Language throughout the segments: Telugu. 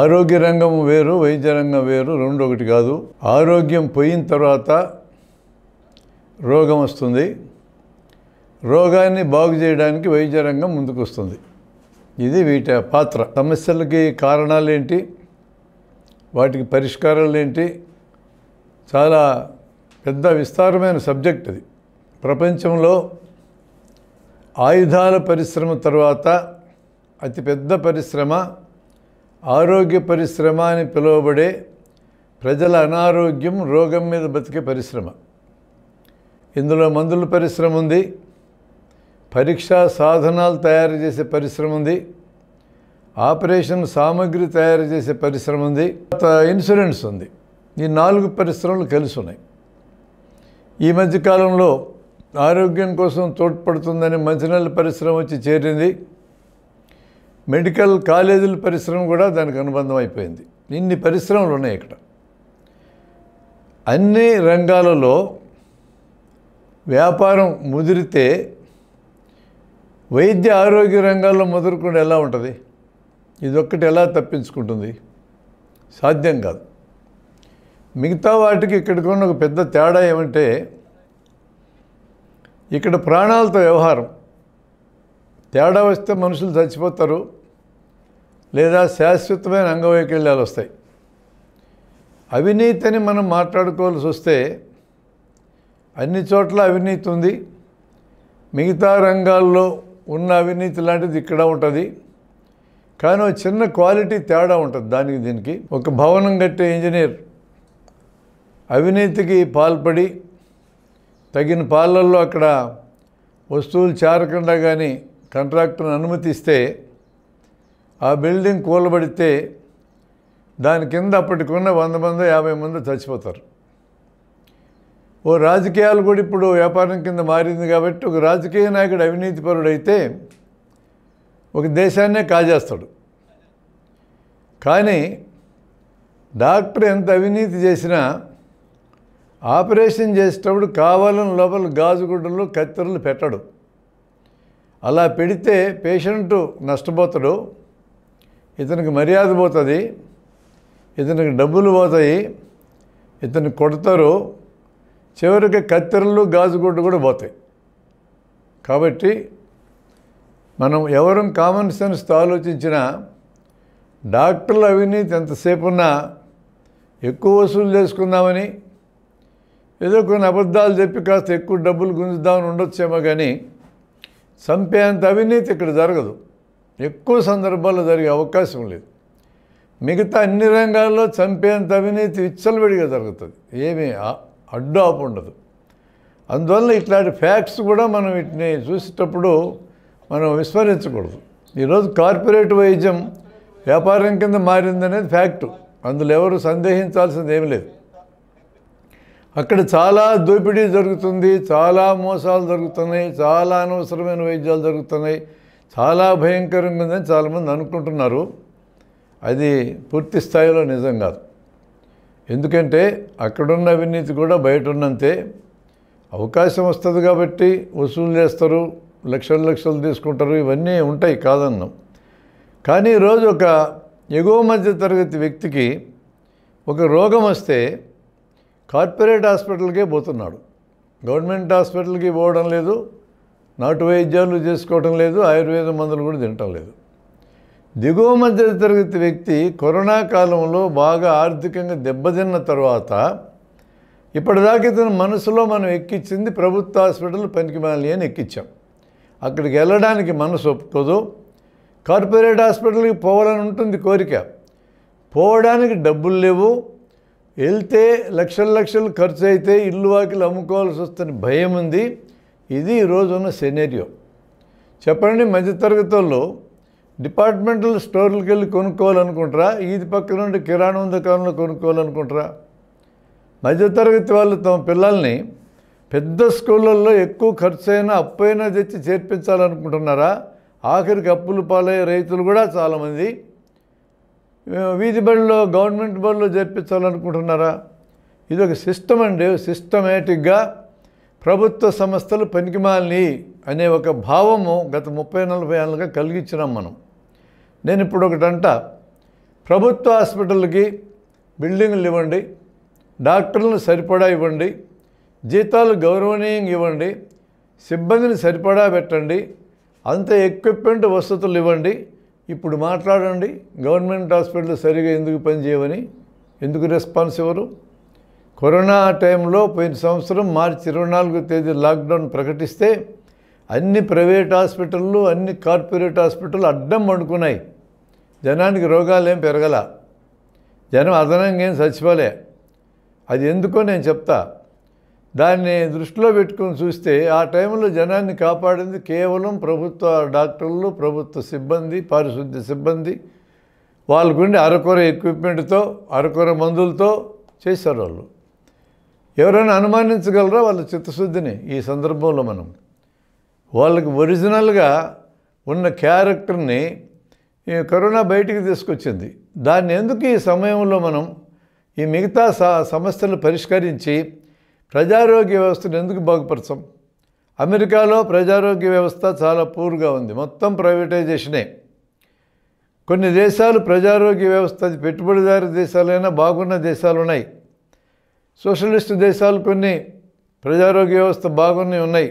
ఆరోగ్య రంగం వేరు వైద్య రంగం వేరు రెండు ఒకటి కాదు ఆరోగ్యం పోయిన తర్వాత రోగం వస్తుంది రోగాన్ని బాగు చేయడానికి వైద్య రంగం ముందుకు వస్తుంది ఇది వీటి పాత్ర సమస్యలకి కారణాలు ఏంటి వాటికి పరిష్కారాలు ఏంటి చాలా పెద్ద విస్తారమైన సబ్జెక్ట్ అది ప్రపంచంలో ఆయుధాల పరిశ్రమ తర్వాత అతిపెద్ద పరిశ్రమ ఆరోగ్య పరిశ్రమ అని పిలువబడే ప్రజల అనారోగ్యం రోగం మీద బతికే పరిశ్రమ ఇందులో మందుల పరిశ్రమ ఉంది పరీక్షా సాధనాలు తయారు చేసే పరిశ్రమ ఉంది ఆపరేషన్ సామాగ్రి తయారు చేసే పరిశ్రమ ఉంది ఇన్సూరెన్స్ ఉంది ఈ నాలుగు పరిశ్రమలు కలిసి ఉన్నాయి ఈ మధ్యకాలంలో ఆరోగ్యం కోసం తోడ్పడుతుందని మంచినీళ్ళ పరిశ్రమ వచ్చి చేరింది మెడికల్ కాలేజీల పరిశ్రమ కూడా దానికి అనుబంధం అయిపోయింది ఇన్ని పరిశ్రమలు ఉన్నాయి ఇక్కడ అన్ని రంగాలలో వ్యాపారం ముదిరితే వైద్య ఆరోగ్య రంగాల్లో ముదురుకుండా ఎలా ఉంటుంది ఇదొక్కటి ఎలా తప్పించుకుంటుంది సాధ్యం కాదు మిగతా వాటికి ఇక్కడికి ఉన్న ఒక పెద్ద తేడా ఏమంటే ఇక్కడ ప్రాణాలతో వ్యవహారం తేడా వస్తే మనుషులు చచ్చిపోతారు లేదా శాశ్వతమైన అంగవైకల్యాలు వస్తాయి అవినీతిని మనం మాట్లాడుకోవాల్సి వస్తే అన్ని చోట్ల అవినీతి ఉంది మిగతా రంగాల్లో ఉన్న అవినీతి లాంటిది ఇక్కడ ఉంటుంది కానీ ఒక చిన్న క్వాలిటీ తేడా ఉంటుంది దానికి దీనికి ఒక భవనం కట్టే ఇంజనీర్ అవినీతికి పాల్పడి తగిన పాలల్లో అక్కడ వస్తువులు చేరకుండా కానీ కాంట్రాక్టర్ని అనుమతిస్తే ఆ బిల్డింగ్ కూలబడితే దాని కింద అప్పటికున్న వంద మంది యాభై మంది చచ్చిపోతారు ఓ రాజకీయాలు కూడా ఇప్పుడు వ్యాపారం కింద మారింది కాబట్టి ఒక రాజకీయ నాయకుడు అవినీతిపరుడైతే ఒక దేశాన్నే కాజేస్తాడు కానీ డాక్టర్ ఎంత అవినీతి చేసినా ఆపరేషన్ చేసేటప్పుడు కావాలని లోపల గాజుగుడ్డలు కత్తెరలు పెట్టడు అలా పెడితే పేషెంట్ నష్టపోతాడు ఇతనికి మర్యాద పోతుంది ఇతనికి డబ్బులు పోతాయి ఇతను కొడతారు చివరికి కత్తెరలు కొట్టు కూడా పోతాయి కాబట్టి మనం ఎవరం కామన్ సెన్స్తో ఆలోచించిన డాక్టర్ల అవినీతి ఎంతసేపు ఉన్నా ఎక్కువ వసూలు చేసుకుందామని ఏదో కొన్ని అబద్ధాలు చెప్పి కాస్త ఎక్కువ డబ్బులు గుంజుదామని ఉండొచ్చేమో కానీ చంపేంత అవినీతి ఇక్కడ జరగదు ఎక్కువ సందర్భాల్లో జరిగే అవకాశం లేదు మిగతా అన్ని రంగాల్లో చంపేంత అవినీతి ఇచ్చలు విడిగా జరుగుతుంది ఏమీ అడ్డు ఆపు ఉండదు అందువల్ల ఇట్లాంటి ఫ్యాక్ట్స్ కూడా మనం వీటిని చూసేటప్పుడు మనం విస్మరించకూడదు ఈరోజు కార్పొరేట్ వైద్యం వ్యాపారం కింద మారిందనేది ఫ్యాక్టు అందులో ఎవరు సందేహించాల్సింది ఏమి లేదు అక్కడ చాలా దోపిడీ జరుగుతుంది చాలా మోసాలు జరుగుతున్నాయి చాలా అనవసరమైన వైద్యాలు జరుగుతున్నాయి చాలా భయంకరంగా ఉందని చాలామంది అనుకుంటున్నారు అది పూర్తి స్థాయిలో నిజం కాదు ఎందుకంటే అక్కడున్న అవినీతి కూడా బయట ఉన్నంతే అవకాశం వస్తుంది కాబట్టి వసూలు చేస్తారు లక్షలు లక్షలు తీసుకుంటారు ఇవన్నీ ఉంటాయి కాదన్నాం కానీ రోజు ఒక ఎగువ మధ్య తరగతి వ్యక్తికి ఒక రోగం వస్తే కార్పొరేట్ హాస్పిటల్కే పోతున్నాడు గవర్నమెంట్ హాస్పిటల్కి పోవడం లేదు నాటు వైద్యాలు చేసుకోవటం లేదు ఆయుర్వేద మందులు కూడా తినటం లేదు దిగువ మధ్య తరగతి వ్యక్తి కరోనా కాలంలో బాగా ఆర్థికంగా దెబ్బతిన్న తర్వాత ఇప్పటిదాకా ఇతను మనసులో మనం ఎక్కించింది ప్రభుత్వ హాస్పిటల్ పనికిమాలి అని ఎక్కించాం అక్కడికి వెళ్ళడానికి మనసు ఒప్పుకోదు కార్పొరేట్ హాస్పిటల్కి పోవాలని ఉంటుంది కోరిక పోవడానికి డబ్బులు లేవు వెళ్తే లక్షల లక్షలు ఖర్చు అయితే ఇల్లు వాకిలు అమ్ముకోవాల్సి వస్తుంది భయం ఉంది ఇది ఈరోజు ఉన్న సెనేరియో చెప్పండి మధ్యతరగతి వాళ్ళు డిపార్ట్మెంటల్ స్టోర్లకు వెళ్ళి కొనుక్కోవాలనుకుంటారా ఈది పక్క నుండి కిరాణా దుకాణంలో కొనుక్కోవాలనుకుంటారా మధ్యతరగతి వాళ్ళు తమ పిల్లల్ని పెద్ద స్కూళ్ళల్లో ఎక్కువ ఖర్చు అయినా అప్పు అయినా తెచ్చి చేర్పించాలనుకుంటున్నారా ఆఖరికి అప్పులు పాలయ్యే రైతులు కూడా చాలామంది వీధి బడిలో గవర్నమెంట్ బడిలో చేర్పించాలనుకుంటున్నారా ఇది ఒక సిస్టమ్ అండి సిస్టమేటిక్గా ప్రభుత్వ సంస్థలు పనికిమాలని అనే ఒక భావము గత ముప్పై నలభై ఏళ్ళుగా కలిగించినాం మనం నేను ఇప్పుడు ఒకటంట ప్రభుత్వ హాస్పిటల్కి బిల్డింగ్లు ఇవ్వండి డాక్టర్లను సరిపడా ఇవ్వండి జీతాలు గౌరవనీయంగా ఇవ్వండి సిబ్బందిని సరిపడా పెట్టండి అంత ఎక్విప్మెంట్ వసతులు ఇవ్వండి ఇప్పుడు మాట్లాడండి గవర్నమెంట్ హాస్పిటల్ సరిగా ఎందుకు పనిచేయవని ఎందుకు రెస్పాన్స్ ఇవ్వరు కరోనా టైంలో పోయిన సంవత్సరం మార్చి ఇరవై నాలుగో తేదీ లాక్డౌన్ ప్రకటిస్తే అన్ని ప్రైవేట్ హాస్పిటళ్ళు అన్ని కార్పొరేట్ హాస్పిటల్ అడ్డం వండుకున్నాయి జనానికి రోగాలు ఏం పెరగల జనం అదనంగా ఏం చచ్చిపోలే అది ఎందుకో నేను చెప్తా దాన్ని దృష్టిలో పెట్టుకుని చూస్తే ఆ టైంలో జనాన్ని కాపాడింది కేవలం ప్రభుత్వ డాక్టర్లు ప్రభుత్వ సిబ్బంది పారిశుద్ధ్య సిబ్బంది వాళ్ళకుండి అరకొర ఎక్విప్మెంట్తో అరకొర మందులతో చేశారు వాళ్ళు ఎవరైనా అనుమానించగలరా వాళ్ళ చిత్తశుద్ధిని ఈ సందర్భంలో మనం వాళ్ళకి ఒరిజినల్గా ఉన్న క్యారెక్టర్ని కరోనా బయటికి తీసుకొచ్చింది దాన్ని ఎందుకు ఈ సమయంలో మనం ఈ మిగతా సమస్యలు పరిష్కరించి ప్రజారోగ్య వ్యవస్థను ఎందుకు బాగుపరచం అమెరికాలో ప్రజారోగ్య వ్యవస్థ చాలా పూర్గా ఉంది మొత్తం ప్రైవేటైజేషనే కొన్ని దేశాలు ప్రజారోగ్య వ్యవస్థ పెట్టుబడిదారు దేశాలైనా బాగున్న దేశాలు ఉన్నాయి సోషలిస్టు దేశాలు కొన్ని ప్రజారోగ్య వ్యవస్థ బాగున్నాయి ఉన్నాయి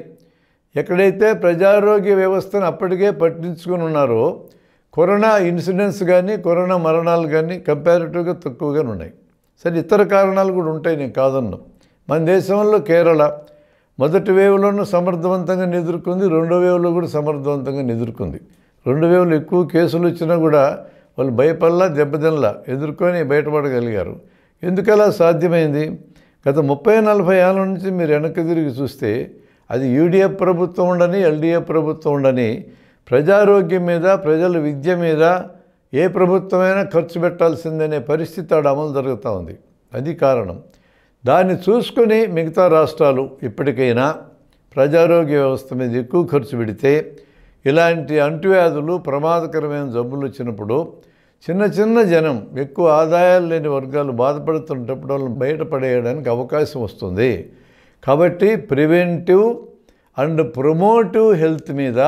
ఎక్కడైతే ప్రజారోగ్య వ్యవస్థను అప్పటికే పట్టించుకుని ఉన్నారో కరోనా ఇన్సిడెన్స్ కానీ కరోనా మరణాలు కానీ కంపారిటివ్గా తక్కువగా ఉన్నాయి సరే ఇతర కారణాలు కూడా ఉంటాయి నేను కాదన్నా మన దేశంలో కేరళ మొదటి వేవ్లోనూ సమర్థవంతంగా ఎదుర్కొంది రెండో వేవ్లో కూడా సమర్థవంతంగా ఎదుర్కొంది రెండు వేవులు ఎక్కువ కేసులు వచ్చినా కూడా వాళ్ళు భయపడలా దెబ్బతినలా ఎదుర్కొని బయటపడగలిగారు ఎందుకలా సాధ్యమైంది గత ముప్పై నలభై ఏళ్ళ నుంచి మీరు వెనక్కి తిరిగి చూస్తే అది యూడిఎఫ్ ప్రభుత్వం ఉండని ఎల్డిఎఫ్ ప్రభుత్వం ఉండని ప్రజారోగ్యం మీద ప్రజల విద్య మీద ఏ ప్రభుత్వమైనా ఖర్చు పెట్టాల్సిందనే పరిస్థితి ఆడ అమలు జరుగుతూ ఉంది అది కారణం దాన్ని చూసుకొని మిగతా రాష్ట్రాలు ఇప్పటికైనా ప్రజారోగ్య వ్యవస్థ మీద ఎక్కువ ఖర్చు పెడితే ఇలాంటి అంటువ్యాధులు ప్రమాదకరమైన జబ్బులు వచ్చినప్పుడు చిన్న చిన్న జనం ఎక్కువ ఆదాయాలు లేని వర్గాలు బాధపడుతున్నప్పుడు వాళ్ళని బయటపడేయడానికి అవకాశం వస్తుంది కాబట్టి ప్రివెంటివ్ అండ్ ప్రమోటివ్ హెల్త్ మీద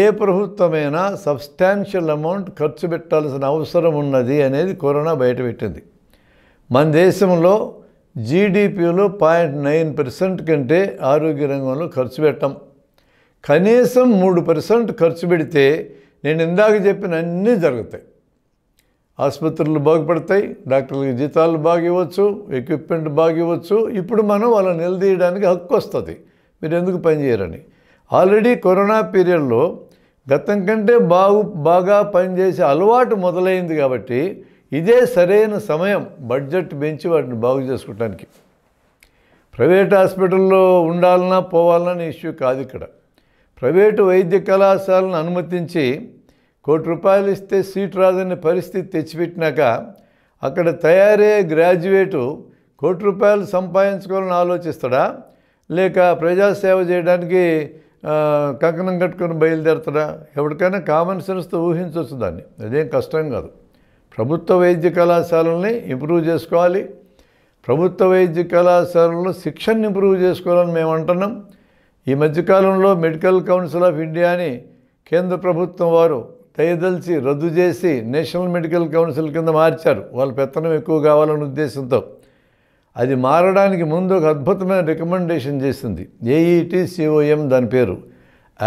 ఏ ప్రభుత్వమైనా సబ్స్టాన్షియల్ అమౌంట్ ఖర్చు పెట్టాల్సిన అవసరం ఉన్నది అనేది కరోనా బయటపెట్టింది మన దేశంలో జీడిపిలో పాయింట్ నైన్ పర్సెంట్ కంటే ఆరోగ్య రంగంలో ఖర్చు పెట్టాం కనీసం మూడు పర్సెంట్ ఖర్చు పెడితే నేను ఇందాక చెప్పిన అన్నీ జరుగుతాయి ఆసుపత్రులు బాగుపడతాయి డాక్టర్లకి జీతాలు బాగా ఇవ్వచ్చు ఎక్విప్మెంట్ బాగా ఇవ్వచ్చు ఇప్పుడు మనం వాళ్ళని నిలదీయడానికి హక్కు వస్తుంది మీరు ఎందుకు పనిచేయరని ఆల్రెడీ కరోనా పీరియడ్లో గతం కంటే బాగు బాగా పనిచేసే అలవాటు మొదలైంది కాబట్టి ఇదే సరైన సమయం బడ్జెట్ పెంచి వాటిని బాగు చేసుకోవడానికి ప్రైవేట్ హాస్పిటల్లో ఉండాలన్నా పోవాలన్నా ఇష్యూ కాదు ఇక్కడ ప్రైవేటు వైద్య కళాశాలను అనుమతించి కోటి రూపాయలు ఇస్తే సీట్ రాదనే పరిస్థితి తెచ్చిపెట్టినాక అక్కడ తయారయ్యే గ్రాడ్యుయేటు కోటి రూపాయలు సంపాదించుకోవాలని ఆలోచిస్తాడా లేక ప్రజాసేవ చేయడానికి కంకణం కట్టుకుని బయలుదేరుతాడా ఎవరికైనా కామన్ సెన్స్తో ఊహించవచ్చు దాన్ని అదేం కష్టం కాదు ప్రభుత్వ వైద్య కళాశాలని ఇంప్రూవ్ చేసుకోవాలి ప్రభుత్వ వైద్య కళాశాలలో శిక్షణను ఇంప్రూవ్ చేసుకోవాలని మేము అంటున్నాం ఈ మధ్యకాలంలో మెడికల్ కౌన్సిల్ ఆఫ్ ఇండియాని కేంద్ర ప్రభుత్వం వారు తయదల్చి రద్దు చేసి నేషనల్ మెడికల్ కౌన్సిల్ కింద మార్చారు వాళ్ళ పెత్తనం ఎక్కువ కావాలనే ఉద్దేశంతో అది మారడానికి ముందు ఒక అద్భుతమైన రికమెండేషన్ చేసింది ఏఈటీ సిఓఎం దాని పేరు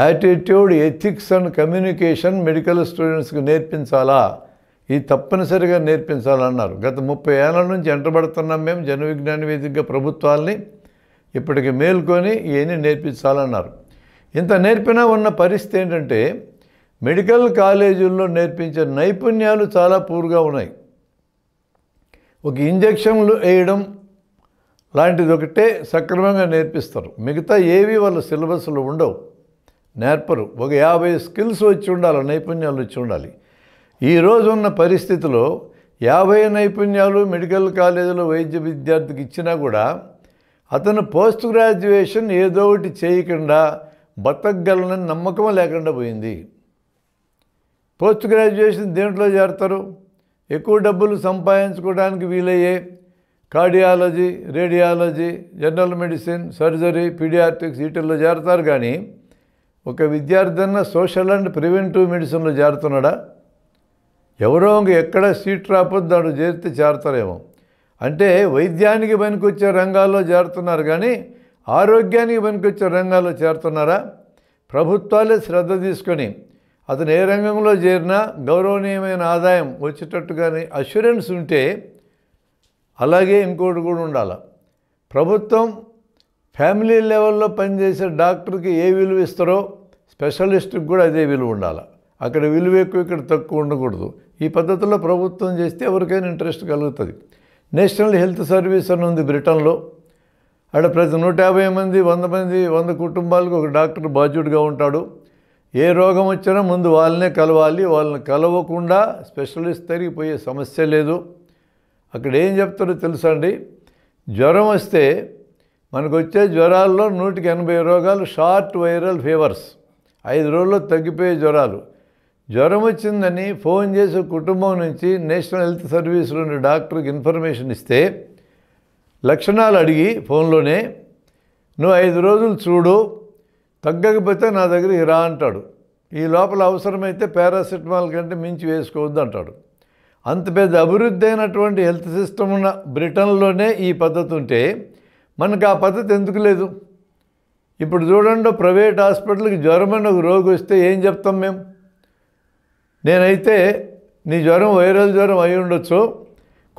attitude ethics and communication medical స్టూడెంట్స్కి నేర్పించాలా ఇది తప్పనిసరిగా నేర్పించాలన్నారు గత ముప్పై ఏళ్ళ నుంచి ఎంటబడుతున్నాం మేము జన విజ్ఞాన వేదికగా ప్రభుత్వాల్ని ఇప్పటికి మేల్కొని ఇవన్నీ నేర్పించాలన్నారు ఇంత నేర్పినా ఉన్న పరిస్థితి ఏంటంటే మెడికల్ కాలేజీల్లో నేర్పించే నైపుణ్యాలు చాలా పూర్గా ఉన్నాయి ఒక ఇంజక్షన్లు వేయడం లాంటిది ఒకటే సక్రమంగా నేర్పిస్తారు మిగతా ఏవి వాళ్ళ సిలబస్లో ఉండవు నేర్పరు ఒక యాభై స్కిల్స్ వచ్చి ఉండాలి నైపుణ్యాలు వచ్చి ఉండాలి ఈరోజు ఉన్న పరిస్థితిలో యాభై నైపుణ్యాలు మెడికల్ కాలేజీలో వైద్య విద్యార్థికి ఇచ్చినా కూడా అతను పోస్ట్ గ్రాడ్యుయేషన్ ఏదో ఒకటి చేయకుండా బతకగలనని నమ్మకం లేకుండా పోయింది పోస్ట్ గ్రాడ్యుయేషన్ దేంట్లో చేరతారు ఎక్కువ డబ్బులు సంపాదించుకోవడానికి వీలయ్యే cardiology radiology general medicine surgery paediatrics వీటిల్లో చేరతారు కానీ ఒక విద్యార్థి అన్న సోషల్ అండ్ ప్రివెంటివ్ మెడిసిన్లో చేరుతున్నాడా ఎవరో ఎక్కడ సీట్ రాపొద్దు దాడు చేరితే చేరతారేమో అంటే వైద్యానికి పనికొచ్చే రంగాల్లో చేరుతున్నారు కానీ ఆరోగ్యానికి పనికొచ్చే రంగాల్లో చేరుతున్నారా ప్రభుత్వాలే శ్రద్ధ తీసుకొని అతను ఏ రంగంలో చేరినా గౌరవనీయమైన ఆదాయం వచ్చేటట్టుగానే అష్యూరెన్స్ ఉంటే అలాగే ఇంకోటి కూడా ఉండాలి ప్రభుత్వం ఫ్యామిలీ లెవెల్లో పనిచేసే డాక్టర్కి ఏ విలువ ఇస్తారో స్పెషలిస్ట్కి కూడా అదే విలువ ఉండాలి అక్కడ విలువ ఎక్కువ ఇక్కడ తక్కువ ఉండకూడదు ఈ పద్ధతిలో ప్రభుత్వం చేస్తే ఎవరికైనా ఇంట్రెస్ట్ కలుగుతుంది నేషనల్ హెల్త్ సర్వీస్ అని ఉంది బ్రిటన్లో అక్కడ ప్రతి నూట యాభై మంది వంద మంది వంద కుటుంబాలకు ఒక డాక్టర్ బాధ్యుడిగా ఉంటాడు ఏ రోగం వచ్చినా ముందు వాళ్ళనే కలవాలి వాళ్ళని కలవకుండా స్పెషలిస్ట్ తరిగిపోయే సమస్య లేదు అక్కడ ఏం చెప్తారో తెలుసా అండి జ్వరం వస్తే మనకు వచ్చే జ్వరాల్లో నూటికి ఎనభై రోగాలు షార్ట్ వైరల్ ఫీవర్స్ ఐదు రోజుల్లో తగ్గిపోయే జ్వరాలు జ్వరం వచ్చిందని ఫోన్ చేసి కుటుంబం నుంచి నేషనల్ హెల్త్ సర్వీస్లోని డాక్టర్కి ఇన్ఫర్మేషన్ ఇస్తే లక్షణాలు అడిగి ఫోన్లోనే నువ్వు ఐదు రోజులు చూడు తగ్గకపోతే నా దగ్గర ఇరా అంటాడు ఈ లోపల అవసరమైతే పారాసిటమాల్ కంటే మించి వేసుకోవద్దు అంటాడు అంత పెద్ద అభివృద్ధి అయినటువంటి హెల్త్ సిస్టమ్ ఉన్న బ్రిటన్లోనే ఈ పద్ధతి ఉంటే మనకు ఆ పద్ధతి ఎందుకు లేదు ఇప్పుడు చూడండి ప్రైవేట్ హాస్పిటల్కి జ్వరం అని ఒక రోగి వస్తే ఏం చెప్తాం మేము నేనైతే నీ జ్వరం వైరల్ జ్వరం అయి ఉండొచ్చు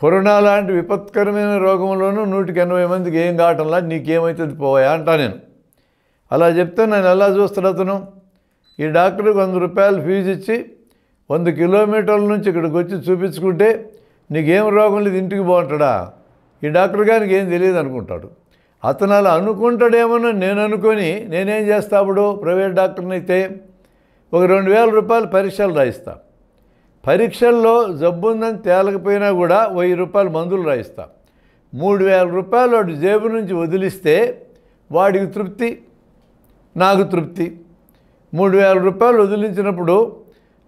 కరోనా లాంటి విపత్కరమైన రోగంలోనూ నూటికి ఎనభై మందికి ఏం కావటంలా నీకేమవుతుంది పోయా అంటా నేను అలా చెప్తే నేను ఎలా చూస్తాడు అతను ఈ డాక్టర్కి వంద రూపాయలు ఫీజు ఇచ్చి వంద కిలోమీటర్ల నుంచి ఇక్కడికి వచ్చి చూపించుకుంటే నీకేం రోగం లేదు ఇంటికి బాగుంటాడా ఈ డాక్టర్ గారికి ఏం తెలియదు అనుకుంటాడు అతను అలా అనుకుంటాడేమో నేను అనుకొని నేనేం చేస్తా అప్పుడు ప్రైవేట్ డాక్టర్ని అయితే ఒక రెండు వేల రూపాయలు పరీక్షలు రాయిస్తా పరీక్షల్లో జబ్బుందని తేలకపోయినా కూడా వెయ్యి రూపాయలు మందులు రాయిస్తా మూడు వేల రూపాయలు వాడు జేబు నుంచి వదిలిస్తే వాడికి తృప్తి నాకు తృప్తి మూడు వేల రూపాయలు వదిలించినప్పుడు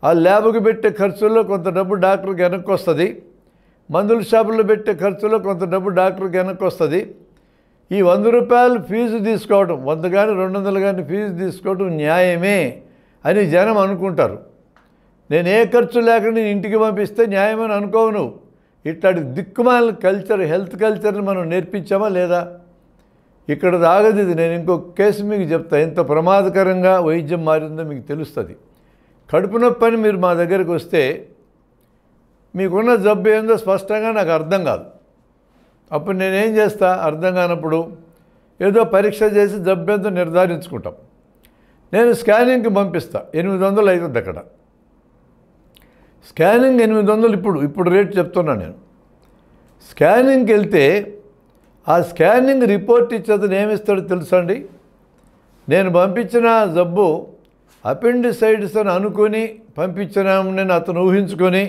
ఆ ల్యాబ్కి పెట్టే ఖర్చుల్లో కొంత డబ్బు డాక్టర్కి వెనక్కి వస్తుంది మందుల షాపులో పెట్టే ఖర్చులో కొంత డబ్బు డాక్టర్కి వెనక్కి వస్తుంది ఈ వంద రూపాయలు ఫీజు తీసుకోవడం వంద కానీ రెండు వందలు కానీ ఫీజు తీసుకోవడం న్యాయమే అని జనం అనుకుంటారు నేను ఏ ఖర్చు లేకుండా ఇంటికి పంపిస్తే న్యాయమని అనుకోను ఇట్లాంటి దిక్కుమాల కల్చర్ హెల్త్ కల్చర్ని మనం నేర్పించామా లేదా ఇక్కడ దాగది ఇది నేను ఇంకొక కేసు మీకు చెప్తా ఎంత ప్రమాదకరంగా వైద్యం మారిందో మీకు తెలుస్తుంది కడుపు నొప్పి మీరు మా దగ్గరికి వస్తే మీకున్న జబ్బు ఏందో స్పష్టంగా నాకు అర్థం కాదు అప్పుడు నేనేం చేస్తా అర్థం కానప్పుడు ఏదో పరీక్ష చేసి జబ్బు ఎంతో నిర్ధారించుకుంటాం నేను స్కానింగ్కి పంపిస్తా ఎనిమిది వందలు అవుతుంది అక్కడ స్కానింగ్ ఎనిమిది వందలు ఇప్పుడు ఇప్పుడు రేట్ చెప్తున్నా నేను స్కానింగ్కి వెళ్తే ఆ స్కానింగ్ రిపోర్ట్ ఇచ్చేతను ఏమిస్తాడో తెలుసండి నేను పంపించిన జబ్బు అపెండిసైడ్స్ అని అనుకొని పంపించినామని అతను ఊహించుకొని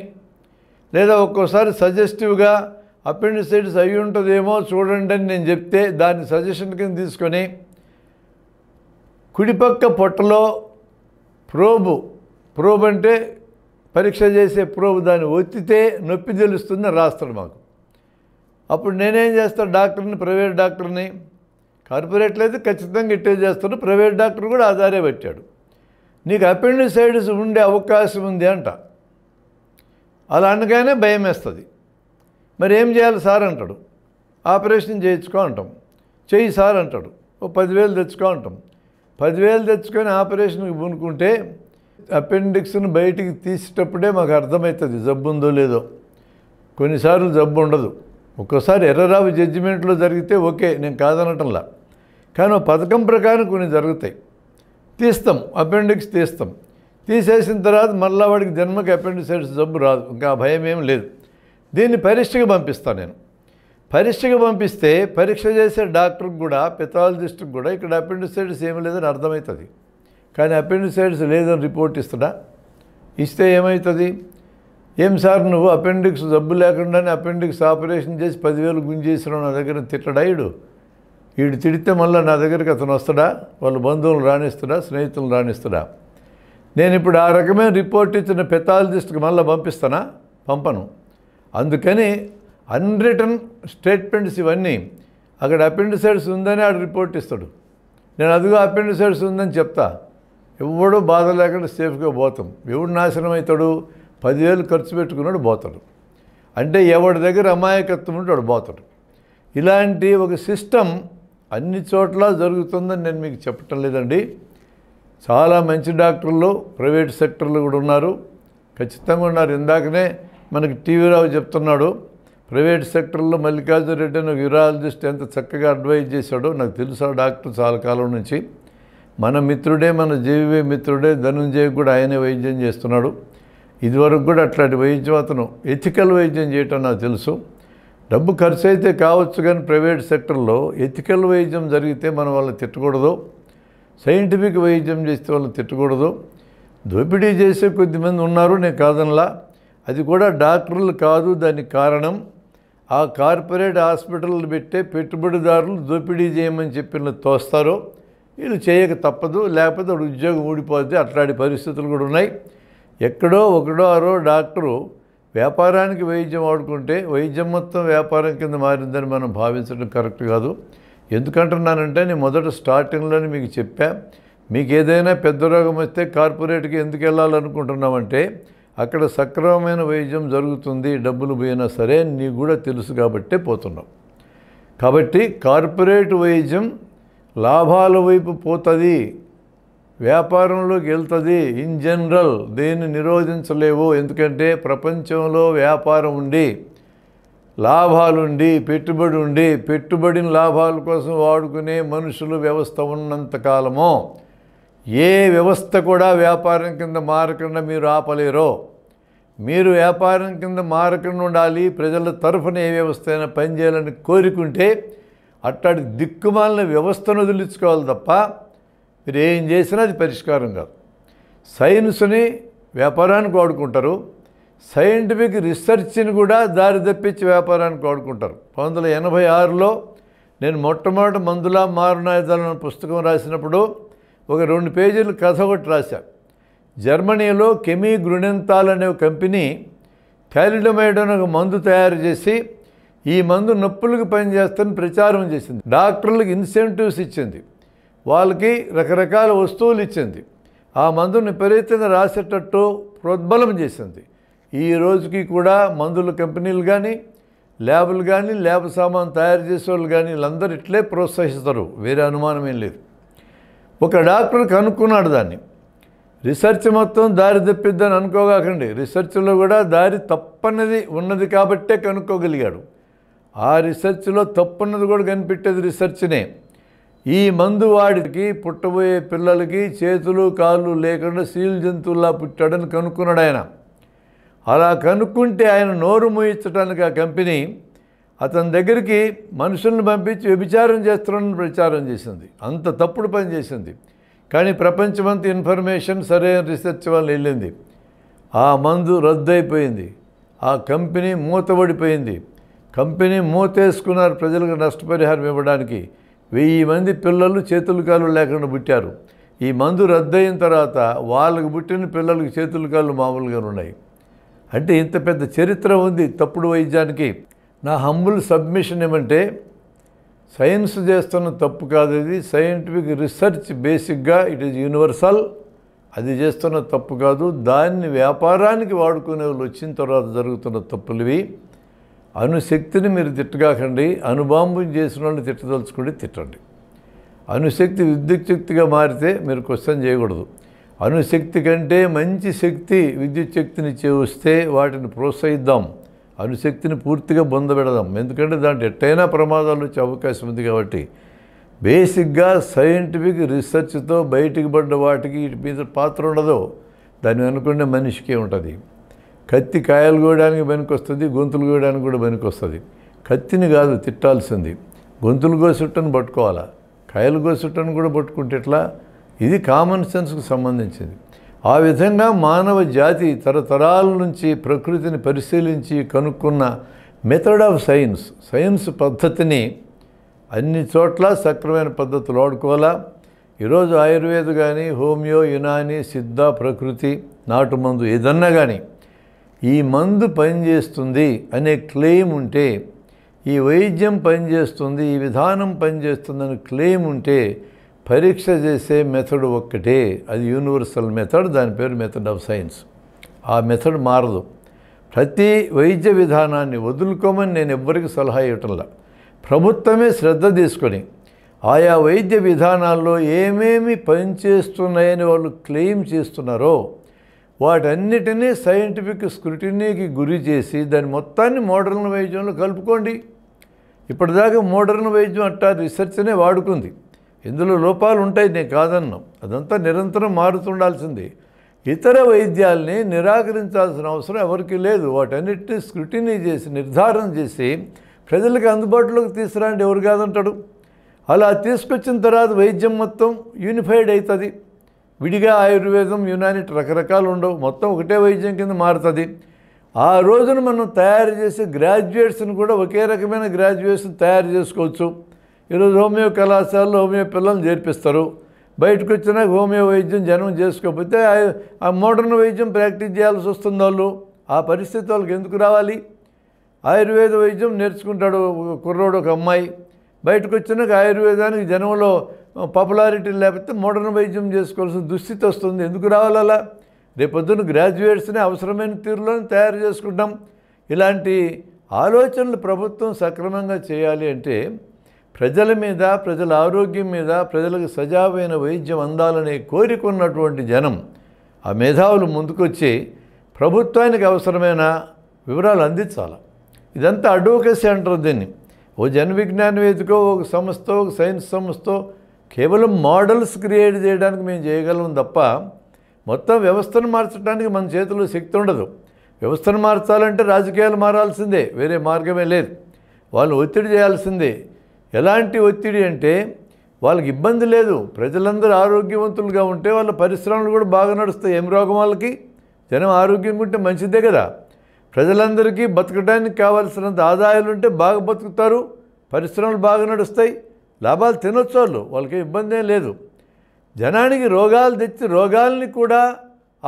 లేదా ఒక్కోసారి సజెస్టివ్గా అపెండిసైడ్స్ అయి ఉంటుందేమో చూడండి అని నేను చెప్తే దాన్ని సజెషన్ కింద తీసుకొని కుడిపక్క పొట్టలో ప్రోబు ప్రోబ్ అంటే పరీక్ష చేసే ప్రోబు దాన్ని ఒత్తితే నొప్పి తెలుస్తుందని రాస్తాడు మాకు అప్పుడు నేనేం చేస్తాను డాక్టర్ని ప్రైవేట్ డాక్టర్ని కార్పొరేట్లు అయితే ఖచ్చితంగా ఇట్టే చేస్తారు ప్రైవేట్ డాక్టర్ కూడా ఆధారే పెట్టాడు నీకు అపెండిసైడ్స్ ఉండే అవకాశం ఉంది అంట అలా అనగానే భయం వేస్తుంది మరి ఏం చేయాలి సార్ అంటాడు ఆపరేషన్ చేయించుకో అంటాం చేయి సార్ అంటాడు ఓ పదివేలు తెచ్చుకో అంటాం పదివేలు తెచ్చుకొని ఆపరేషన్కి పూనుకుంటే అపెండిక్స్ని బయటికి తీసేటప్పుడే మాకు అర్థమవుతుంది జబ్బు ఉందో లేదో కొన్నిసార్లు జబ్బు ఉండదు ఒక్కోసారి ఎర్రరావు జడ్జిమెంట్లో జరిగితే ఓకే నేను కాదనటంలా కానీ పథకం ప్రకారం కొన్ని జరుగుతాయి తీస్తాం అపెండిక్స్ తీస్తాం తీసేసిన తర్వాత మళ్ళీ వాడికి జన్మకి అపెండిసైడ్స్ జబ్బు రాదు ఇంకా భయం ఏం లేదు దీన్ని పరీక్షకు పంపిస్తాను నేను పరీక్షకు పంపిస్తే పరీక్ష చేసే డాక్టర్కి కూడా పెథాలజిస్ట్కి కూడా ఇక్కడ అపెండిసైడ్స్ ఏమి లేదని అర్థమవుతుంది కానీ అపెండిసైడ్స్ లేదని రిపోర్ట్ ఇస్తున్నా ఇస్తే ఏమవుతుంది ఏం సార్ నువ్వు అపెండిక్స్ జబ్బు లేకుండానే అపెండిక్స్ ఆపరేషన్ చేసి పదివేలు గుంజేసిన నా దగ్గర తిట్టడాయుడు వీడు తిడితే మళ్ళీ నా దగ్గరికి అతను వస్తాడా వాళ్ళ బంధువులు రాణిస్తాడా స్నేహితులు రాణిస్తాడా నేను ఇప్పుడు ఆ రకమైన రిపోర్ట్ ఇచ్చిన పెథాలజిస్ట్కి మళ్ళీ పంపిస్తానా పంపను అందుకని అన్రిటర్న్ స్టేట్మెంట్స్ ఇవన్నీ అక్కడ అపెండిసైడ్స్ ఉందని ఆడు రిపోర్ట్ ఇస్తాడు నేను అదిగో అపెండిసైడ్స్ ఉందని చెప్తా ఎవడో బాధ లేకుండా సేఫ్గా పోతాం ఎవడు నాశనం అవుతాడు పదివేలు ఖర్చు పెట్టుకున్నాడు పోతాడు అంటే ఎవడి దగ్గర అమాయకత్వం ఉంటే వాడు పోతాడు ఇలాంటి ఒక సిస్టమ్ అన్ని చోట్ల జరుగుతుందని నేను మీకు చెప్పటం లేదండి చాలా మంచి డాక్టర్లు ప్రైవేట్ సెక్టర్లు కూడా ఉన్నారు ఖచ్చితంగా ఉన్నారు ఇందాకనే మనకి టీవీరావు చెప్తున్నాడు ప్రైవేట్ సెక్టర్లో మల్లికార్జున రెడ్డి అని యూరాలజిస్ట్ ఎంత చక్కగా అడ్వైజ్ చేశాడో నాకు తెలుసు డాక్టర్ చాలా కాలం నుంచి మన మిత్రుడే మన జీవి మిత్రుడే ధనుంజయ్ కూడా ఆయనే వైద్యం చేస్తున్నాడు ఇదివరకు కూడా అట్లాంటి అతను ఎథికల్ వైద్యం చేయటం నాకు తెలుసు డబ్బు ఖర్చు అయితే కావచ్చు కానీ ప్రైవేట్ సెక్టర్లో ఎథికల్ వైద్యం జరిగితే మనం వాళ్ళని తిట్టకూడదు సైంటిఫిక్ వైద్యం చేస్తే వాళ్ళని తిట్టకూడదు దోపిడీ చేసే కొద్దిమంది ఉన్నారు నేను కాదనలా అది కూడా డాక్టర్లు కాదు దానికి కారణం ఆ కార్పొరేట్ హాస్పిటల్ని పెట్టే పెట్టుబడిదారులు దోపిడీ చేయమని చెప్పిన తోస్తారు వీళ్ళు చేయక తప్పదు లేకపోతే వాడు ఉద్యోగం ఊడిపోతే అట్లాంటి పరిస్థితులు కూడా ఉన్నాయి ఎక్కడో ఒకడో ఆరో డాక్టరు వ్యాపారానికి వైద్యం వాడుకుంటే వైద్యం మొత్తం వ్యాపారం కింద మారిందని మనం భావించడం కరెక్ట్ కాదు ఎందుకంటున్నానంటే నేను మొదట స్టార్టింగ్లోనే మీకు చెప్పా మీకు ఏదైనా పెద్ద రోగం వస్తే కార్పొరేట్కి ఎందుకు వెళ్ళాలనుకుంటున్నామంటే అక్కడ సక్రమమైన వైద్యం జరుగుతుంది డబ్బులు పోయినా సరే నీకు కూడా తెలుసు కాబట్టే పోతున్నాం కాబట్టి కార్పొరేట్ వైద్యం లాభాల వైపు పోతుంది వ్యాపారంలోకి వెళ్తుంది ఇన్ జనరల్ దీన్ని నిరోధించలేవు ఎందుకంటే ప్రపంచంలో వ్యాపారం ఉండి లాభాలుండి పెట్టుబడి ఉండి పెట్టుబడిని లాభాల కోసం వాడుకునే మనుషులు వ్యవస్థ ఉన్నంతకాలము ఏ వ్యవస్థ కూడా వ్యాపారం కింద మారకుండా మీరు ఆపలేరు మీరు వ్యాపారం కింద మారకుండా ఉండాలి ప్రజల తరఫున ఏ వ్యవస్థ అయినా పనిచేయాలని కోరుకుంటే అట్లాంటి దిక్కుమాలిన వ్యవస్థను వదిలించుకోవాలి తప్ప మీరు ఏం చేసినా అది పరిష్కారం కాదు సైన్స్ని వ్యాపారానికి వాడుకుంటారు సైంటిఫిక్ రీసెర్చ్ని కూడా దారి తప్పించి వ్యాపారానికి వాడుకుంటారు పంతొమ్మిది వందల ఎనభై ఆరులో నేను మొట్టమొదటి మందులా మారునాయుధాలను పుస్తకం రాసినప్పుడు ఒక రెండు పేజీలు కథ ఒకటి రాశా జర్మనీలో కెమీ గృణింతాల్ అనే కంపెనీ థైలిడమైడ్ ఒక మందు తయారు చేసి ఈ మందు నొప్పులకు పనిచేస్తని ప్రచారం చేసింది డాక్టర్లకు ఇన్సెంటివ్స్ ఇచ్చింది వాళ్ళకి రకరకాల వస్తువులు ఇచ్చింది ఆ మందును విపరీతంగా రాసేటట్టు ప్రోద్బలం చేసింది ఈ రోజుకి కూడా మందుల కంపెనీలు కానీ ల్యాబులు కానీ ల్యాబ్ సామాన్ తయారు చేసేవాళ్ళు కానీ వీళ్ళందరూ ఇట్లే ప్రోత్సహిస్తారు వేరే అనుమానం ఏం లేదు ఒక డాక్టర్ కనుక్కున్నాడు దాన్ని రీసెర్చ్ మొత్తం దారి తప్పిద్దని అనుకోగాకండి రీసెర్చ్లో కూడా దారి తప్పన్నది ఉన్నది కాబట్టే కనుక్కోగలిగాడు ఆ రీసెర్చ్లో తప్పున్నది కూడా కనిపెట్టేది రీసెర్చ్నే ఈ మందు వాడికి పుట్టబోయే పిల్లలకి చేతులు కాళ్ళు లేకుండా సీల్ జంతువులా పుట్టాడని కనుక్కున్నాడు ఆయన అలా కనుక్కుంటే ఆయన నోరు మూయించడానికి ఆ కంపెనీ అతని దగ్గరికి మనుషులను పంపించి వ్యభిచారం చేస్తున్నాడని ప్రచారం చేసింది అంత తప్పుడు పని చేసింది కానీ ప్రపంచమంత ఇన్ఫర్మేషన్ సరైన రీసెర్చ్ వల్ల వెళ్ళింది ఆ మందు రద్దయిపోయింది ఆ కంపెనీ మూతబడిపోయింది కంపెనీ మూతేసుకున్నారు ప్రజలకు నష్టపరిహారం ఇవ్వడానికి వెయ్యి మంది పిల్లలు చేతులు కాళ్ళు లేకుండా పుట్టారు ఈ మందు రద్దయిన తర్వాత వాళ్ళకు పుట్టిన పిల్లలకు చేతులు కాళ్ళు మామూలుగా ఉన్నాయి అంటే ఇంత పెద్ద చరిత్ర ఉంది తప్పుడు వైద్యానికి నా హంబుల్ సబ్మిషన్ ఏమంటే సైన్స్ చేస్తున్న తప్పు కాదు ఇది సైంటిఫిక్ రీసెర్చ్ బేసిక్గా ఇట్ ఈజ్ యూనివర్సల్ అది చేస్తున్న తప్పు కాదు దాన్ని వ్యాపారానికి వాడుకునే వాళ్ళు వచ్చిన తర్వాత జరుగుతున్న తప్పులు అనుశక్తిని మీరు తిట్టగాకండి అనుబాంబుని చేసిన వాళ్ళని తిట్టదలుచుకుని తిట్టండి అనుశక్తి విద్యుత్ శక్తిగా మారితే మీరు క్వశ్చన్ చేయకూడదు అనుశక్తి కంటే మంచి శక్తి విద్యుత్ శక్తిని చేస్తే వాటిని ప్రోత్సహిద్దాం అనుశక్తిని పూర్తిగా బొందబెడదాం ఎందుకంటే దాంట్లో ఎట్టయినా ప్రమాదాలు వచ్చే అవకాశం ఉంది కాబట్టి బేసిక్గా సైంటిఫిక్ రీసెర్చ్తో బయటికి పడ్డ వాటికి వీటి మీద పాత్ర ఉండదు దాన్ని అనుకునే మనిషికి ఉంటుంది కత్తి కాయలు కోయడానికి వస్తుంది గొంతులు కోయడానికి కూడా వస్తుంది కత్తిని కాదు తిట్టాల్సింది గొంతులు కోసుట్టను పట్టుకోవాలా కాయలు కోసుట్టను కూడా పట్టుకుంటే ఎట్లా ఇది కామన్ సెన్స్కు సంబంధించింది ఆ విధంగా మానవ జాతి తరతరాల నుంచి ప్రకృతిని పరిశీలించి కనుక్కున్న మెథడ్ ఆఫ్ సైన్స్ సైన్స్ పద్ధతిని అన్ని చోట్ల సక్రమైన పద్ధతులు వాడుకోవాలా ఈరోజు ఆయుర్వేద కానీ హోమియో యునాని సిద్ధ ప్రకృతి నాటు మందు ఏదన్నా కానీ ఈ మందు పనిచేస్తుంది అనే క్లెయిమ్ ఉంటే ఈ వైద్యం పనిచేస్తుంది ఈ విధానం పనిచేస్తుందని క్లెయిమ్ ఉంటే పరీక్ష చేసే మెథడ్ ఒక్కటే అది యూనివర్సల్ మెథడ్ దాని పేరు మెథడ్ ఆఫ్ సైన్స్ ఆ మెథడ్ మారదు ప్రతి వైద్య విధానాన్ని వదులుకోమని నేను ఎవ్వరికి సలహా ఇవ్వటంలా ప్రభుత్వమే శ్రద్ధ తీసుకొని ఆయా వైద్య విధానాల్లో ఏమేమి పనిచేస్తున్నాయని వాళ్ళు క్లెయిమ్ చేస్తున్నారో వాటన్నిటినీ సైంటిఫిక్ స్క్రూటినీకి గురి చేసి దాని మొత్తాన్ని మోడర్న్ వైద్యంలో కలుపుకోండి ఇప్పటిదాకా మోడర్న్ వైద్యం అట్టా రీసెర్చ్నే వాడుకుంది ఇందులో లోపాలు ఉంటాయి నేను కాదన్నాం అదంతా నిరంతరం మారుతుండాల్సింది ఇతర వైద్యాల్ని నిరాకరించాల్సిన అవసరం ఎవరికి లేదు వాటన్నిటినీ స్క్రూటినీ చేసి నిర్ధారణ చేసి ప్రజలకు అందుబాటులోకి తీసుకురాండి ఎవరు కాదంటాడు అలా తీసుకొచ్చిన తర్వాత వైద్యం మొత్తం యూనిఫైడ్ అవుతుంది విడిగా ఆయుర్వేదం యునానిట్ రకరకాలు ఉండవు మొత్తం ఒకటే వైద్యం కింద మారుతుంది ఆ రోజున మనం తయారు చేసే గ్రాడ్యుయేట్స్ని కూడా ఒకే రకమైన గ్రాడ్యుయేషన్ తయారు చేసుకోవచ్చు ఈరోజు హోమియో కళాశాలలో హోమియో పిల్లల్ని చేర్పిస్తారు బయటకు వచ్చినా హోమియో వైద్యం జనం చేసుకోకపోతే ఆ మోడర్న్ వైద్యం ప్రాక్టీస్ చేయాల్సి వస్తుంది వాళ్ళు ఆ పరిస్థితి వాళ్ళకి ఎందుకు రావాలి ఆయుర్వేద వైద్యం నేర్చుకుంటాడు కుర్రోడు ఒక అమ్మాయి బయటకు వచ్చినాక ఆయుర్వేదానికి జనంలో పాపులారిటీ లేకపోతే మోడర్న్ వైద్యం చేసుకోవాల్సిన దుస్థితి వస్తుంది ఎందుకు రావాలి అలా రేపొద్దున గ్రాడ్యుయేట్స్ని అవసరమైన తీరులోనే తయారు చేసుకుంటాం ఇలాంటి ఆలోచనలు ప్రభుత్వం సక్రమంగా చేయాలి అంటే ప్రజల మీద ప్రజల ఆరోగ్యం మీద ప్రజలకు సజావైన వైద్యం అందాలనే కోరిక ఉన్నటువంటి జనం ఆ మేధావులు ముందుకొచ్చి ప్రభుత్వానికి అవసరమైన వివరాలు అందించాలి ఇదంతా అడ్వకసీ అంటారు దీన్ని ఓ జన విజ్ఞాన వేదిక ఒక సంస్థ ఒక సైన్స్ సంస్థ కేవలం మోడల్స్ క్రియేట్ చేయడానికి మేము చేయగలం తప్ప మొత్తం వ్యవస్థను మార్చడానికి మన చేతుల్లో శక్తి ఉండదు వ్యవస్థను మార్చాలంటే రాజకీయాలు మారాల్సిందే వేరే మార్గమే లేదు వాళ్ళు ఒత్తిడి చేయాల్సిందే ఎలాంటి ఒత్తిడి అంటే వాళ్ళకి ఇబ్బంది లేదు ప్రజలందరూ ఆరోగ్యవంతులుగా ఉంటే వాళ్ళ పరిశ్రమలు కూడా బాగా నడుస్తాయి ఏం రోగం వాళ్ళకి జనం ఆరోగ్యం ఉంటే మంచిదే కదా ప్రజలందరికీ బతకడానికి కావాల్సినంత ఆదాయాలు ఉంటే బాగా బతుకుతారు పరిశ్రమలు బాగా నడుస్తాయి లాభాలు తినొచ్చు వాళ్ళు వాళ్ళకి ఇబ్బంది ఏం లేదు జనానికి రోగాలు తెచ్చి రోగాల్ని కూడా